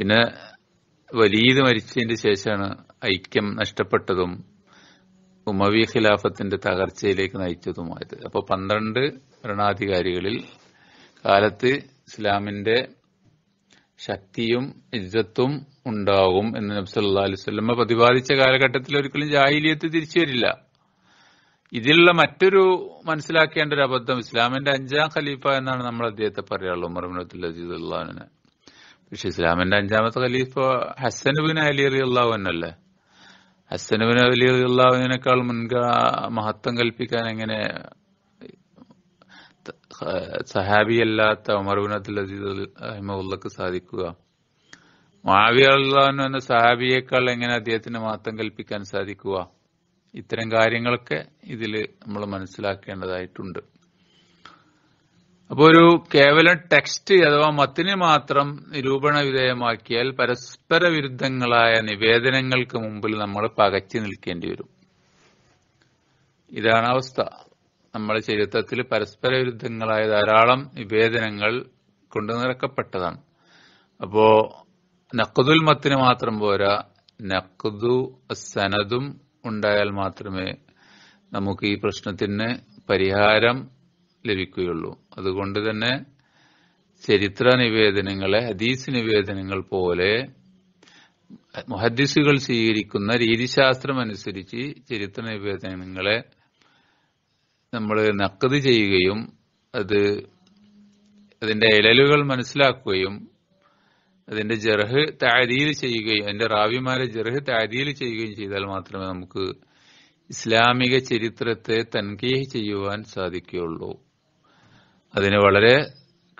പിന്നെ വലീത് മരിച്ചതിന്റെ ശേഷമാണ് ഐക്യം നഷ്ടപ്പെട്ടതും ഉമവി ഖിലാഫത്തിന്റെ തകർച്ചയിലേക്ക് നയിച്ചതുമായത് അപ്പോൾ പന്ത്രണ്ട് ഭരണാധികാരികളിൽ കാലത്ത് ഇസ്ലാമിന്റെ ശക്തിയും ഇജ്ജത്തും ഉണ്ടാകും എന്ന് നബ്സല്ലാ അലൈവല്ലമ്മ പ്രതിപാദിച്ച കാലഘട്ടത്തിൽ ഒരിക്കലും ജാഹിലിയത്ത് തിരിച്ചു വരില്ല ഇതിലുള്ള മറ്റൊരു മനസ്സിലാക്കേണ്ട ഒരു അബദ്ധം ഇസ്ലാമിന്റെ അഞ്ചാം ഖലീഫ എന്നാണ് നമ്മൾ അദ്ദേഹത്തെ പറയാറുള്ളത് ഉമർ അബ്ദുൽ അജീദ് അള്ളഹാനെ പക്ഷെ ഇസ്ലാമിന്റെ അഞ്ചാമത്തെ ഖലീഫ ഹസനുബിൻ അലി അലി അള്ളാഹുവിനല്ലേ ഹസനുബിൻ അലി അലി അള്ളാഹുവിനേക്കാൾ മുൻകാ മഹത്വം കൽപ്പിക്കാൻ എങ്ങനെ സഹാബിയല്ലാത്ത ഉമർബിൻ അബ്ദുൽ അസീസ് അഹിമുള്ളക്ക് സാധിക്കുക മാവിയ അള്ളാഹുവിന് എന്ന സഹാബിയേക്കാൾ എങ്ങനെ അദ്ദേഹത്തിന് മഹത്വം കൽപ്പിക്കാൻ സാധിക്കുക ഇത്തരം കാര്യങ്ങളൊക്കെ ഇതിൽ നമ്മൾ മനസ്സിലാക്കേണ്ടതായിട്ടുണ്ട് അപ്പോൾ ഒരു കേവല ടെക്സ്റ്റ് അഥവാ മത്തിന് മാത്രം നിരൂപണ വിധേയമാക്കിയാൽ പരസ്പര വിരുദ്ധങ്ങളായ നിവേദനങ്ങൾക്ക് മുമ്പിൽ നമ്മൾ പകച്ചു നിൽക്കേണ്ടി വരും ഇതാണ് അവസ്ഥ നമ്മുടെ ചരിത്രത്തിൽ പരസ്പര വിരുദ്ധങ്ങളായ ധാരാളം നിവേദനങ്ങൾ കൊണ്ടു നിറക്കപ്പെട്ടതാണ് അപ്പോ നക്കുതുൽ മത്തിന് മാത്രം പോരാ നക്കുതു സനതും ഉണ്ടായാൽ മാത്രമേ നമുക്ക് ഈ പ്രശ്നത്തിന് പരിഹാരം ലഭിക്കുകയുള്ളൂ അതുകൊണ്ട് തന്നെ ചരിത്ര നിവേദനങ്ങളെ ഹദീസ് നിവേദനങ്ങൾ പോലെ മുഹദ്ദിസുകൾ സ്വീകരിക്കുന്ന രീതിശാസ്ത്രം അനുസരിച്ച് ചരിത്ര നിവേദനങ്ങളെ നമ്മൾ നക്കത് ചെയ്യുകയും അത് അതിന്റെ ഇലലുകൾ മനസ്സിലാക്കുകയും അതിന്റെ ജർഹ് താരീൽ ചെയ്യുകയും അതിന്റെ റാവിമാരെ ജർഹ് താരീൽ ചെയ്യുകയും ചെയ്താൽ മാത്രമേ നമുക്ക് ഇസ്ലാമിക ചരിത്രത്തെ തൻകീഹ് ചെയ്യുവാൻ സാധിക്കുകയുള്ളൂ അതിന് വളരെ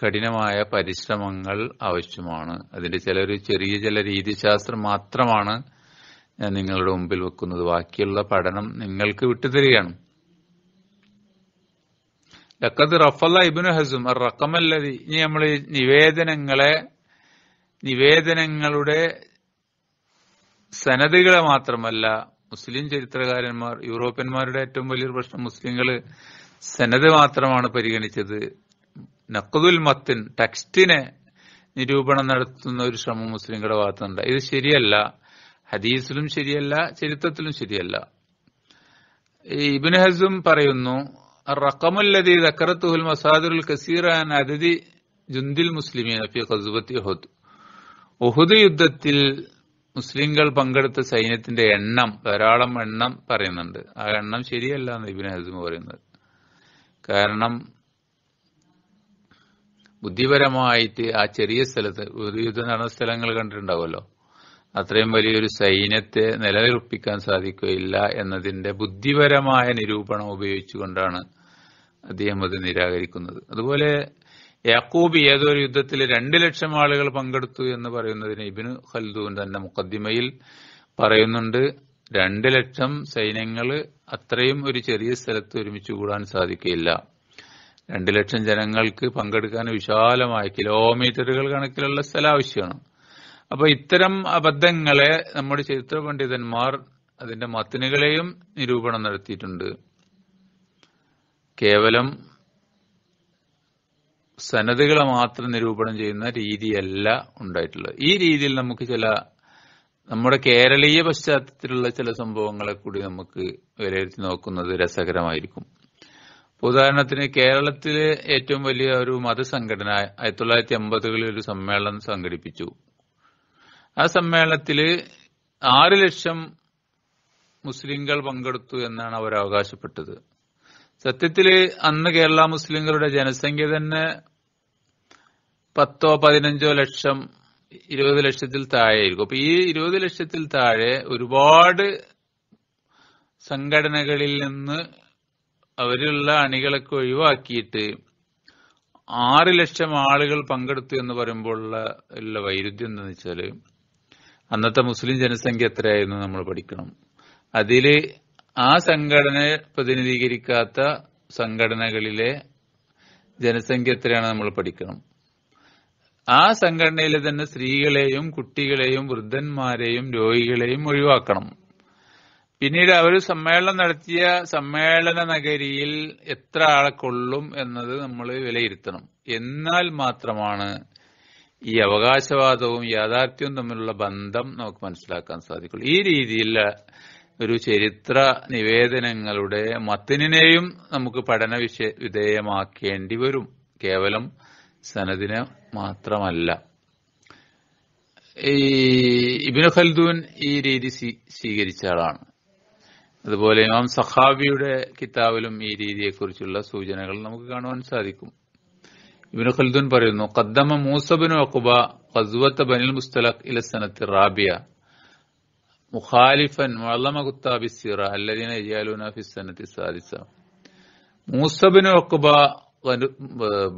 കഠിനമായ പരിശ്രമങ്ങൾ ആവശ്യമാണ് അതിന്റെ ചില ഒരു ചെറിയ ചില രീതിശാസ്ത്രം മാത്രമാണ് ഞാൻ നിങ്ങളുടെ മുമ്പിൽ വെക്കുന്നത് ബാക്കിയുള്ള പഠനം നിങ്ങൾക്ക് വിട്ടുതരികയാണ് ലക്കത്ത് റഫല്ല ഇബിനു ഹസും റക്കമല്ലതി ഇനി നമ്മൾ നിവേദനങ്ങളെ നിവേദനങ്ങളുടെ സനദികളെ മാത്രമല്ല മുസ്ലിം ചരിത്രകാരന്മാർ യൂറോപ്യന്മാരുടെ ഏറ്റവും വലിയൊരു പ്രശ്നം മുസ്ലിങ്ങൾ സനത് മാത്രമാണ് പരിഗണിച്ചത് നക്കതുൽ മത്തിൻ ടെക്സ്റ്റിനെ നിരൂപണം നടത്തുന്ന ഒരു ശ്രമം മുസ്ലിങ്ങളുടെ ഭാഗത്തുണ്ട് ഇത് ശരിയല്ല ഹദീസിലും ശരിയല്ല ചരിത്രത്തിലും ശരിയല്ല ഇബിൻ ഹസും പറയുന്നു റക്കമുല്ലതി ദക്കറത്തുൽ മസാദുൽ കസീർ അതതി ജുന്ദിൽ മുസ്ലിമീന ഫി യുദ്ധത്തിൽ മുസ്ലിങ്ങൾ പങ്കെടുത്ത സൈന്യത്തിന്റെ എണ്ണം ധാരാളം എണ്ണം പറയുന്നുണ്ട് ആ എണ്ണം ശരിയല്ല എന്ന് ഇബിൻ ഹസും പറയുന്നത് കാരണം ബുദ്ധിപരമായിട്ട് ആ ചെറിയ സ്ഥലത്ത് ഒരു യുദ്ധം നടന്ന സ്ഥലങ്ങൾ കണ്ടിട്ടുണ്ടാവുമല്ലോ അത്രയും വലിയൊരു സൈന്യത്തെ നിലനിർപ്പിക്കാൻ സാധിക്കുകയില്ല എന്നതിന്റെ ബുദ്ധിപരമായ നിരൂപണം ഉപയോഗിച്ചുകൊണ്ടാണ് അദ്ദേഹം അത് നിരാകരിക്കുന്നത് അതുപോലെ യാക്കൂബ് ഏതൊരു യുദ്ധത്തിൽ രണ്ട് ലക്ഷം ആളുകൾ പങ്കെടുത്തു എന്ന് പറയുന്നതിന് ഇബിന് ഖൽദൂൻ തന്റെ മുക്കദ്ദിമയിൽ പറയുന്നുണ്ട് രണ്ട് ലക്ഷം സൈന്യങ്ങള് അത്രയും ഒരു ചെറിയ സ്ഥലത്ത് ഒരുമിച്ച് കൂടാൻ സാധിക്കില്ല രണ്ടു ലക്ഷം ജനങ്ങൾക്ക് പങ്കെടുക്കാൻ വിശാലമായ കിലോമീറ്ററുകൾ കണക്കിലുള്ള സ്ഥലം ആവശ്യമാണ് അപ്പൊ ഇത്തരം അബദ്ധങ്ങളെ നമ്മുടെ ചരിത്ര പണ്ഡിതന്മാർ അതിന്റെ മത്തിനുകളെയും നിരൂപണം നടത്തിയിട്ടുണ്ട് കേവലം സന്നദ്ധകളെ മാത്രം നിരൂപണം ചെയ്യുന്ന രീതിയല്ല ഉണ്ടായിട്ടുള്ളത് ഈ രീതിയിൽ നമുക്ക് ചില നമ്മുടെ കേരളീയ പശ്ചാത്തലത്തിലുള്ള ചില സംഭവങ്ങളെ കൂടി നമുക്ക് വിലയിരുത്തി നോക്കുന്നത് രസകരമായിരിക്കും ഉദാഹരണത്തിന് കേരളത്തിലെ ഏറ്റവും വലിയ ഒരു മതസംഘടന ആയിരത്തി തൊള്ളായിരത്തി അമ്പതുകളിൽ ഒരു സമ്മേളനം സംഘടിപ്പിച്ചു ആ സമ്മേളനത്തിൽ ആറ് ലക്ഷം മുസ്ലിങ്ങൾ പങ്കെടുത്തു എന്നാണ് അവർ അവകാശപ്പെട്ടത് സത്യത്തിൽ അന്ന് കേരള മുസ്ലിങ്ങളുടെ ജനസംഖ്യ തന്നെ പത്തോ പതിനഞ്ചോ ലക്ഷം ഇരുപത് ലക്ഷത്തിൽ താഴെ ആയിരിക്കും അപ്പൊ ഈ ഇരുപത് ലക്ഷത്തിൽ താഴെ ഒരുപാട് സംഘടനകളിൽ നിന്ന് അവരുള്ള അണികളൊക്കെ ഒഴിവാക്കിയിട്ട് ആറ് ലക്ഷം ആളുകൾ പങ്കെടുത്തു എന്ന് പറയുമ്പോൾ ഉള്ള വൈരുദ്ധ്യം എന്താണെന്ന് വെച്ചാല് അന്നത്തെ മുസ്ലിം ജനസംഖ്യ എത്രയായിരുന്നു നമ്മൾ പഠിക്കണം അതിൽ ആ സംഘടനയെ പ്രതിനിധീകരിക്കാത്ത സംഘടനകളിലെ ജനസംഖ്യ എത്രയാണ് നമ്മൾ പഠിക്കണം ആ സംഘടനയിൽ തന്നെ സ്ത്രീകളെയും കുട്ടികളെയും വൃദ്ധന്മാരെയും രോഗികളെയും ഒഴിവാക്കണം പിന്നീട് അവർ സമ്മേളനം നടത്തിയ സമ്മേളന നഗരിയിൽ എത്ര ആളെ കൊള്ളും എന്നത് നമ്മൾ വിലയിരുത്തണം എന്നാൽ മാത്രമാണ് ഈ അവകാശവാദവും യാഥാർത്ഥ്യവും തമ്മിലുള്ള ബന്ധം നമുക്ക് മനസ്സിലാക്കാൻ സാധിക്കുള്ളൂ ഈ രീതിയിൽ ഒരു ചരിത്ര നിവേദനങ്ങളുടെ മത്തിനെയും നമുക്ക് പഠന വിഷയ വിധേയമാക്കേണ്ടി വരും കേവലം സനദിന് മാത്രമല്ല ഈ ഇബിനു ഖൽദൂൻ ഈ രീതി സ്വീകരിച്ച ആളാണ് അതുപോലെ ഇമാം സഹാബിയുടെ കിതാബിലും ഈ രീതിയെക്കുറിച്ചുള്ള സൂചനകൾ നമുക്ക് കാണുവാൻ സാധിക്കും ഇബിനു ഖൽദൂൻ പറയുന്നു കദ്ദമ മൂസബിൻ അക്കുബ ഖസ്വത്ത് ബനിൽ മുസ്തലഖ് ഇല സനത്ത് റാബിയ മുഖാലിഫൻ വളമ കുത്താബി സിറ അല്ലദീന ഇയാലൂന ഫിസനത്തി സാദിസ മൂസബിൻ അക്കുബ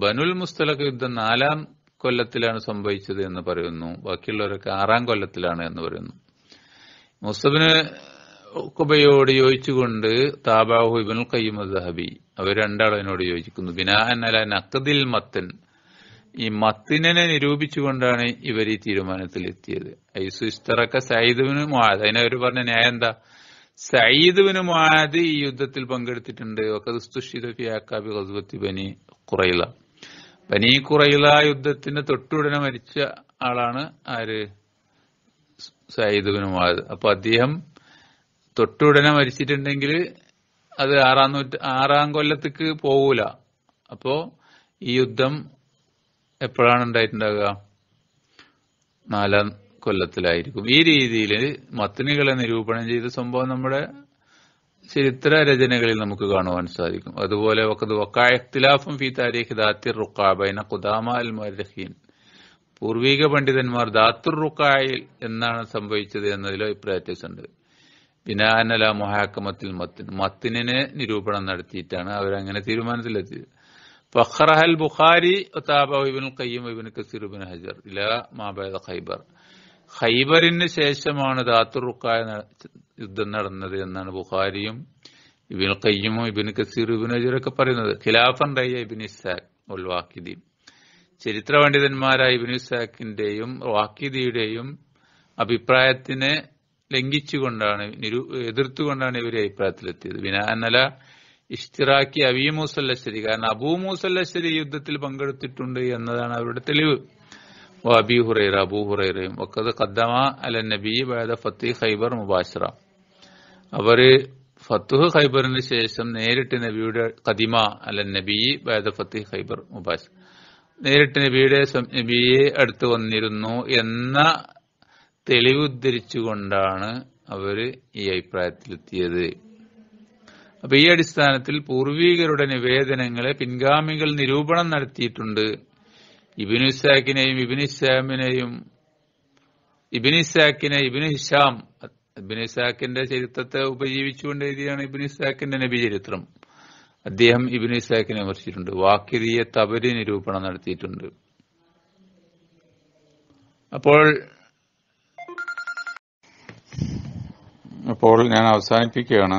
ബനുൽ മുസ്തലഖ് യുദ്ധം നാലാം കൊല്ലത്തിലാണ് സംഭവിച്ചത് എന്ന് പറയുന്നു ബാക്കിയുള്ളവരൊക്കെ ആറാം കൊല്ലത്തിലാണ് എന്ന് പറയുന്നു മുസ്തബിന് കുബയോട് യോജിച്ചുകൊണ്ട് താബാഹു ഇബനുൽ കയ്യമ ദഹബി അവർ രണ്ടാളതിനോട് യോജിക്കുന്നു ബിനാഹന്നല നഖദിൽ മത്തൻ ഈ മത്തിനെ നിരൂപിച്ചുകൊണ്ടാണ് ഇവർ ഈ തീരുമാനത്തിൽ എത്തിയത് ഐസു ഇസ്തറക്ക സൈദുവിന് മുഹാദ് അതിനെ അവർ പറഞ്ഞ ന്യായം എന്താ സയ്യിദ്ബിന് മുഹാദ് ഈ യുദ്ധത്തിൽ പങ്കെടുത്തിട്ടുണ്ട് ബനി ബനി കുറയില ബനി കുറയില യുദ്ധത്തിന്റെ തൊട്ടുടനെ മരിച്ച ആളാണ് ആര് സയ്യിദ്ബിന് മുഹാദ് അപ്പൊ അദ്ദേഹം തൊട്ടുടനെ മരിച്ചിട്ടുണ്ടെങ്കിൽ അത് ആറാം നൂറ്റ ആറാം കൊല്ലത്തേക്ക് പോകൂല അപ്പോ ഈ യുദ്ധം എപ്പോഴാണ് ഉണ്ടായിട്ടുണ്ടാകുക നാലാം കൊല്ലത്തിലായിരിക്കും ഈ രീതിയിൽ മത്തിനികളെ നിരൂപണം ചെയ്ത സംഭവം നമ്മുടെ ചരിത്ര രചനകളിൽ നമുക്ക് കാണുവാൻ സാധിക്കും അതുപോലെ വക്കായഖ്തിലാഫും ഫി താരീഖ് ദാത്തിർ റുക്കാബൈന ഖുദാമ അൽ മുരഹീൻ പൂർവിക പണ്ഡിതന്മാർ ദാത്തുർ റുക്കായിൽ എന്നാണ് സംഭവിച്ചത് എന്നതിൽ അഭിപ്രായത്യാസം ഉണ്ട് ബിനാനല മുഹാക്കമത്തിൽ മത്തിൻ മത്തിനെ നിരൂപണം നടത്തിയിട്ടാണ് അവരങ്ങനെ തീരുമാനത്തിലെത്തിയത് ഫഖറഹൽ ബുഖാരി ഉതാബ ഇബിൻ ഖയ്യിം ഇബിൻ കസീർ ഇബിൻ ഹജർ ഇല മാബേദ ഖൈബർ ഹൈബറിന് ശേഷമാണ് ദാത്തുറുക്കായ യുദ്ധം നടന്നത് എന്നാണ് ബുഖാരിയും ഇബിൻ കയ്യമും ഇബിൻ കസീർ ഇബിൻ അജീറൊക്കെ പറയുന്നത് ഖിലാഫൻ റയ്യ ഇബിൻ ഇസാഖ് ഉൽ വാക്കിദീൻ ചരിത്ര പണ്ഡിതന്മാരായ ഇബിൻ ഇസാഖിന്റെയും വാക്കിദിയുടെയും അഭിപ്രായത്തിനെ ലംഘിച്ചുകൊണ്ടാണ് നിരു എതിർത്തുകൊണ്ടാണ് ഇവർ അഭിപ്രായത്തിലെത്തിയത് വിനാനല ഇഷ്തിറാക്കി അബി മൂസല്ലശ്ശേരി കാരണം അബൂ മൂസല്ലശ്ശേരി യുദ്ധത്തിൽ പങ്കെടുത്തിട്ടുണ്ട് എന്നതാണ് അവരുടെ തെളിവ് വബി ഹുറൈറ അബൂ ഹുറൈറയും ഒക്കെ ഖദ്ദമ അല നബി ബൈദ ഫത്തി ഖൈബർ മുബാശറ അവര് ഫത്തുഹ് ഖൈബറിന് ശേഷം നേരിട്ട് നബിയുടെ ഖദിമ അല നബി ബൈദ ഫത്തി ഖൈബർ മുബാഷ് നേരിട്ട് നബിയുടെ നബിയെ അടുത്ത് വന്നിരുന്നു എന്ന തെളിവുദ്ധരിച്ചുകൊണ്ടാണ് അവര് ഈ അഭിപ്രായത്തിലെത്തിയത് അപ്പൊ ഈ അടിസ്ഥാനത്തിൽ പൂർവീകരുടെ നിവേദനങ്ങളെ പിൻഗാമികൾ നിരൂപണം നടത്തിയിട്ടുണ്ട് ഇബിനു ഇസാഖിനെയും ഇബിന് ഇസ്ലാമിനെയും ഇബിന് ഇസാഖിനെ ഇബിന് ഹിഷാം ഇബിന് ഇസാഖിന്റെ ചരിത്രത്തെ ഉപജീവിച്ചുകൊണ്ട് എഴുതിയാണ് ഇബിന് ഇസാഖിന്റെ നബി ചരിത്രം അദ്ദേഹം ഇബിന് ഇസാഖിനെ വിമർശിച്ചിട്ടുണ്ട് വാക്കിരിയെ തപരി നിരൂപണം നടത്തിയിട്ടുണ്ട് അപ്പോൾ അപ്പോൾ ഞാൻ അവസാനിപ്പിക്കുകയാണ്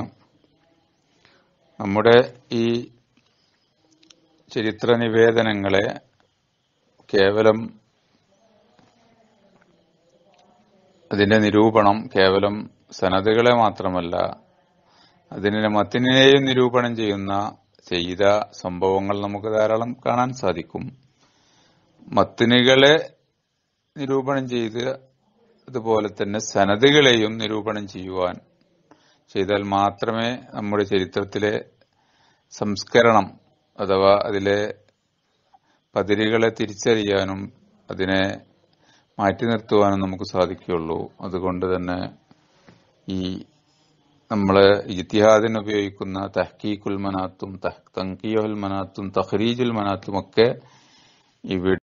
നമ്മുടെ ഈ ചരിത്ര നിവേദനങ്ങളെ കേവലം അതിന്റെ നിരൂപണം കേവലം സനതുകളെ മാത്രമല്ല അതിനെ മത്തിനെയും നിരൂപണം ചെയ്യുന്ന ചെയ്ത സംഭവങ്ങൾ നമുക്ക് ധാരാളം കാണാൻ സാധിക്കും മത്തിനുകളെ നിരൂപണം ചെയ്ത് അതുപോലെ തന്നെ സനതുകളെയും നിരൂപണം ചെയ്യുവാൻ ചെയ്താൽ മാത്രമേ നമ്മുടെ ചരിത്രത്തിലെ സംസ്കരണം അഥവാ അതിലെ പതിരുകളെ തിരിച്ചറിയാനും അതിനെ മാറ്റി നിർത്തുവാനും നമുക്ക് സാധിക്കുകയുള്ളൂ അതുകൊണ്ട് തന്നെ ഈ നമ്മൾ ഇജ്തിഹാദിന് ഉപയോഗിക്കുന്ന തഹ്കീഖുൽ മനാത്തും തഹ്തീഹുൽ മനാത്തും തഹ്രീജുൽ മനാത്തും ഒക്കെ ഇവിടെ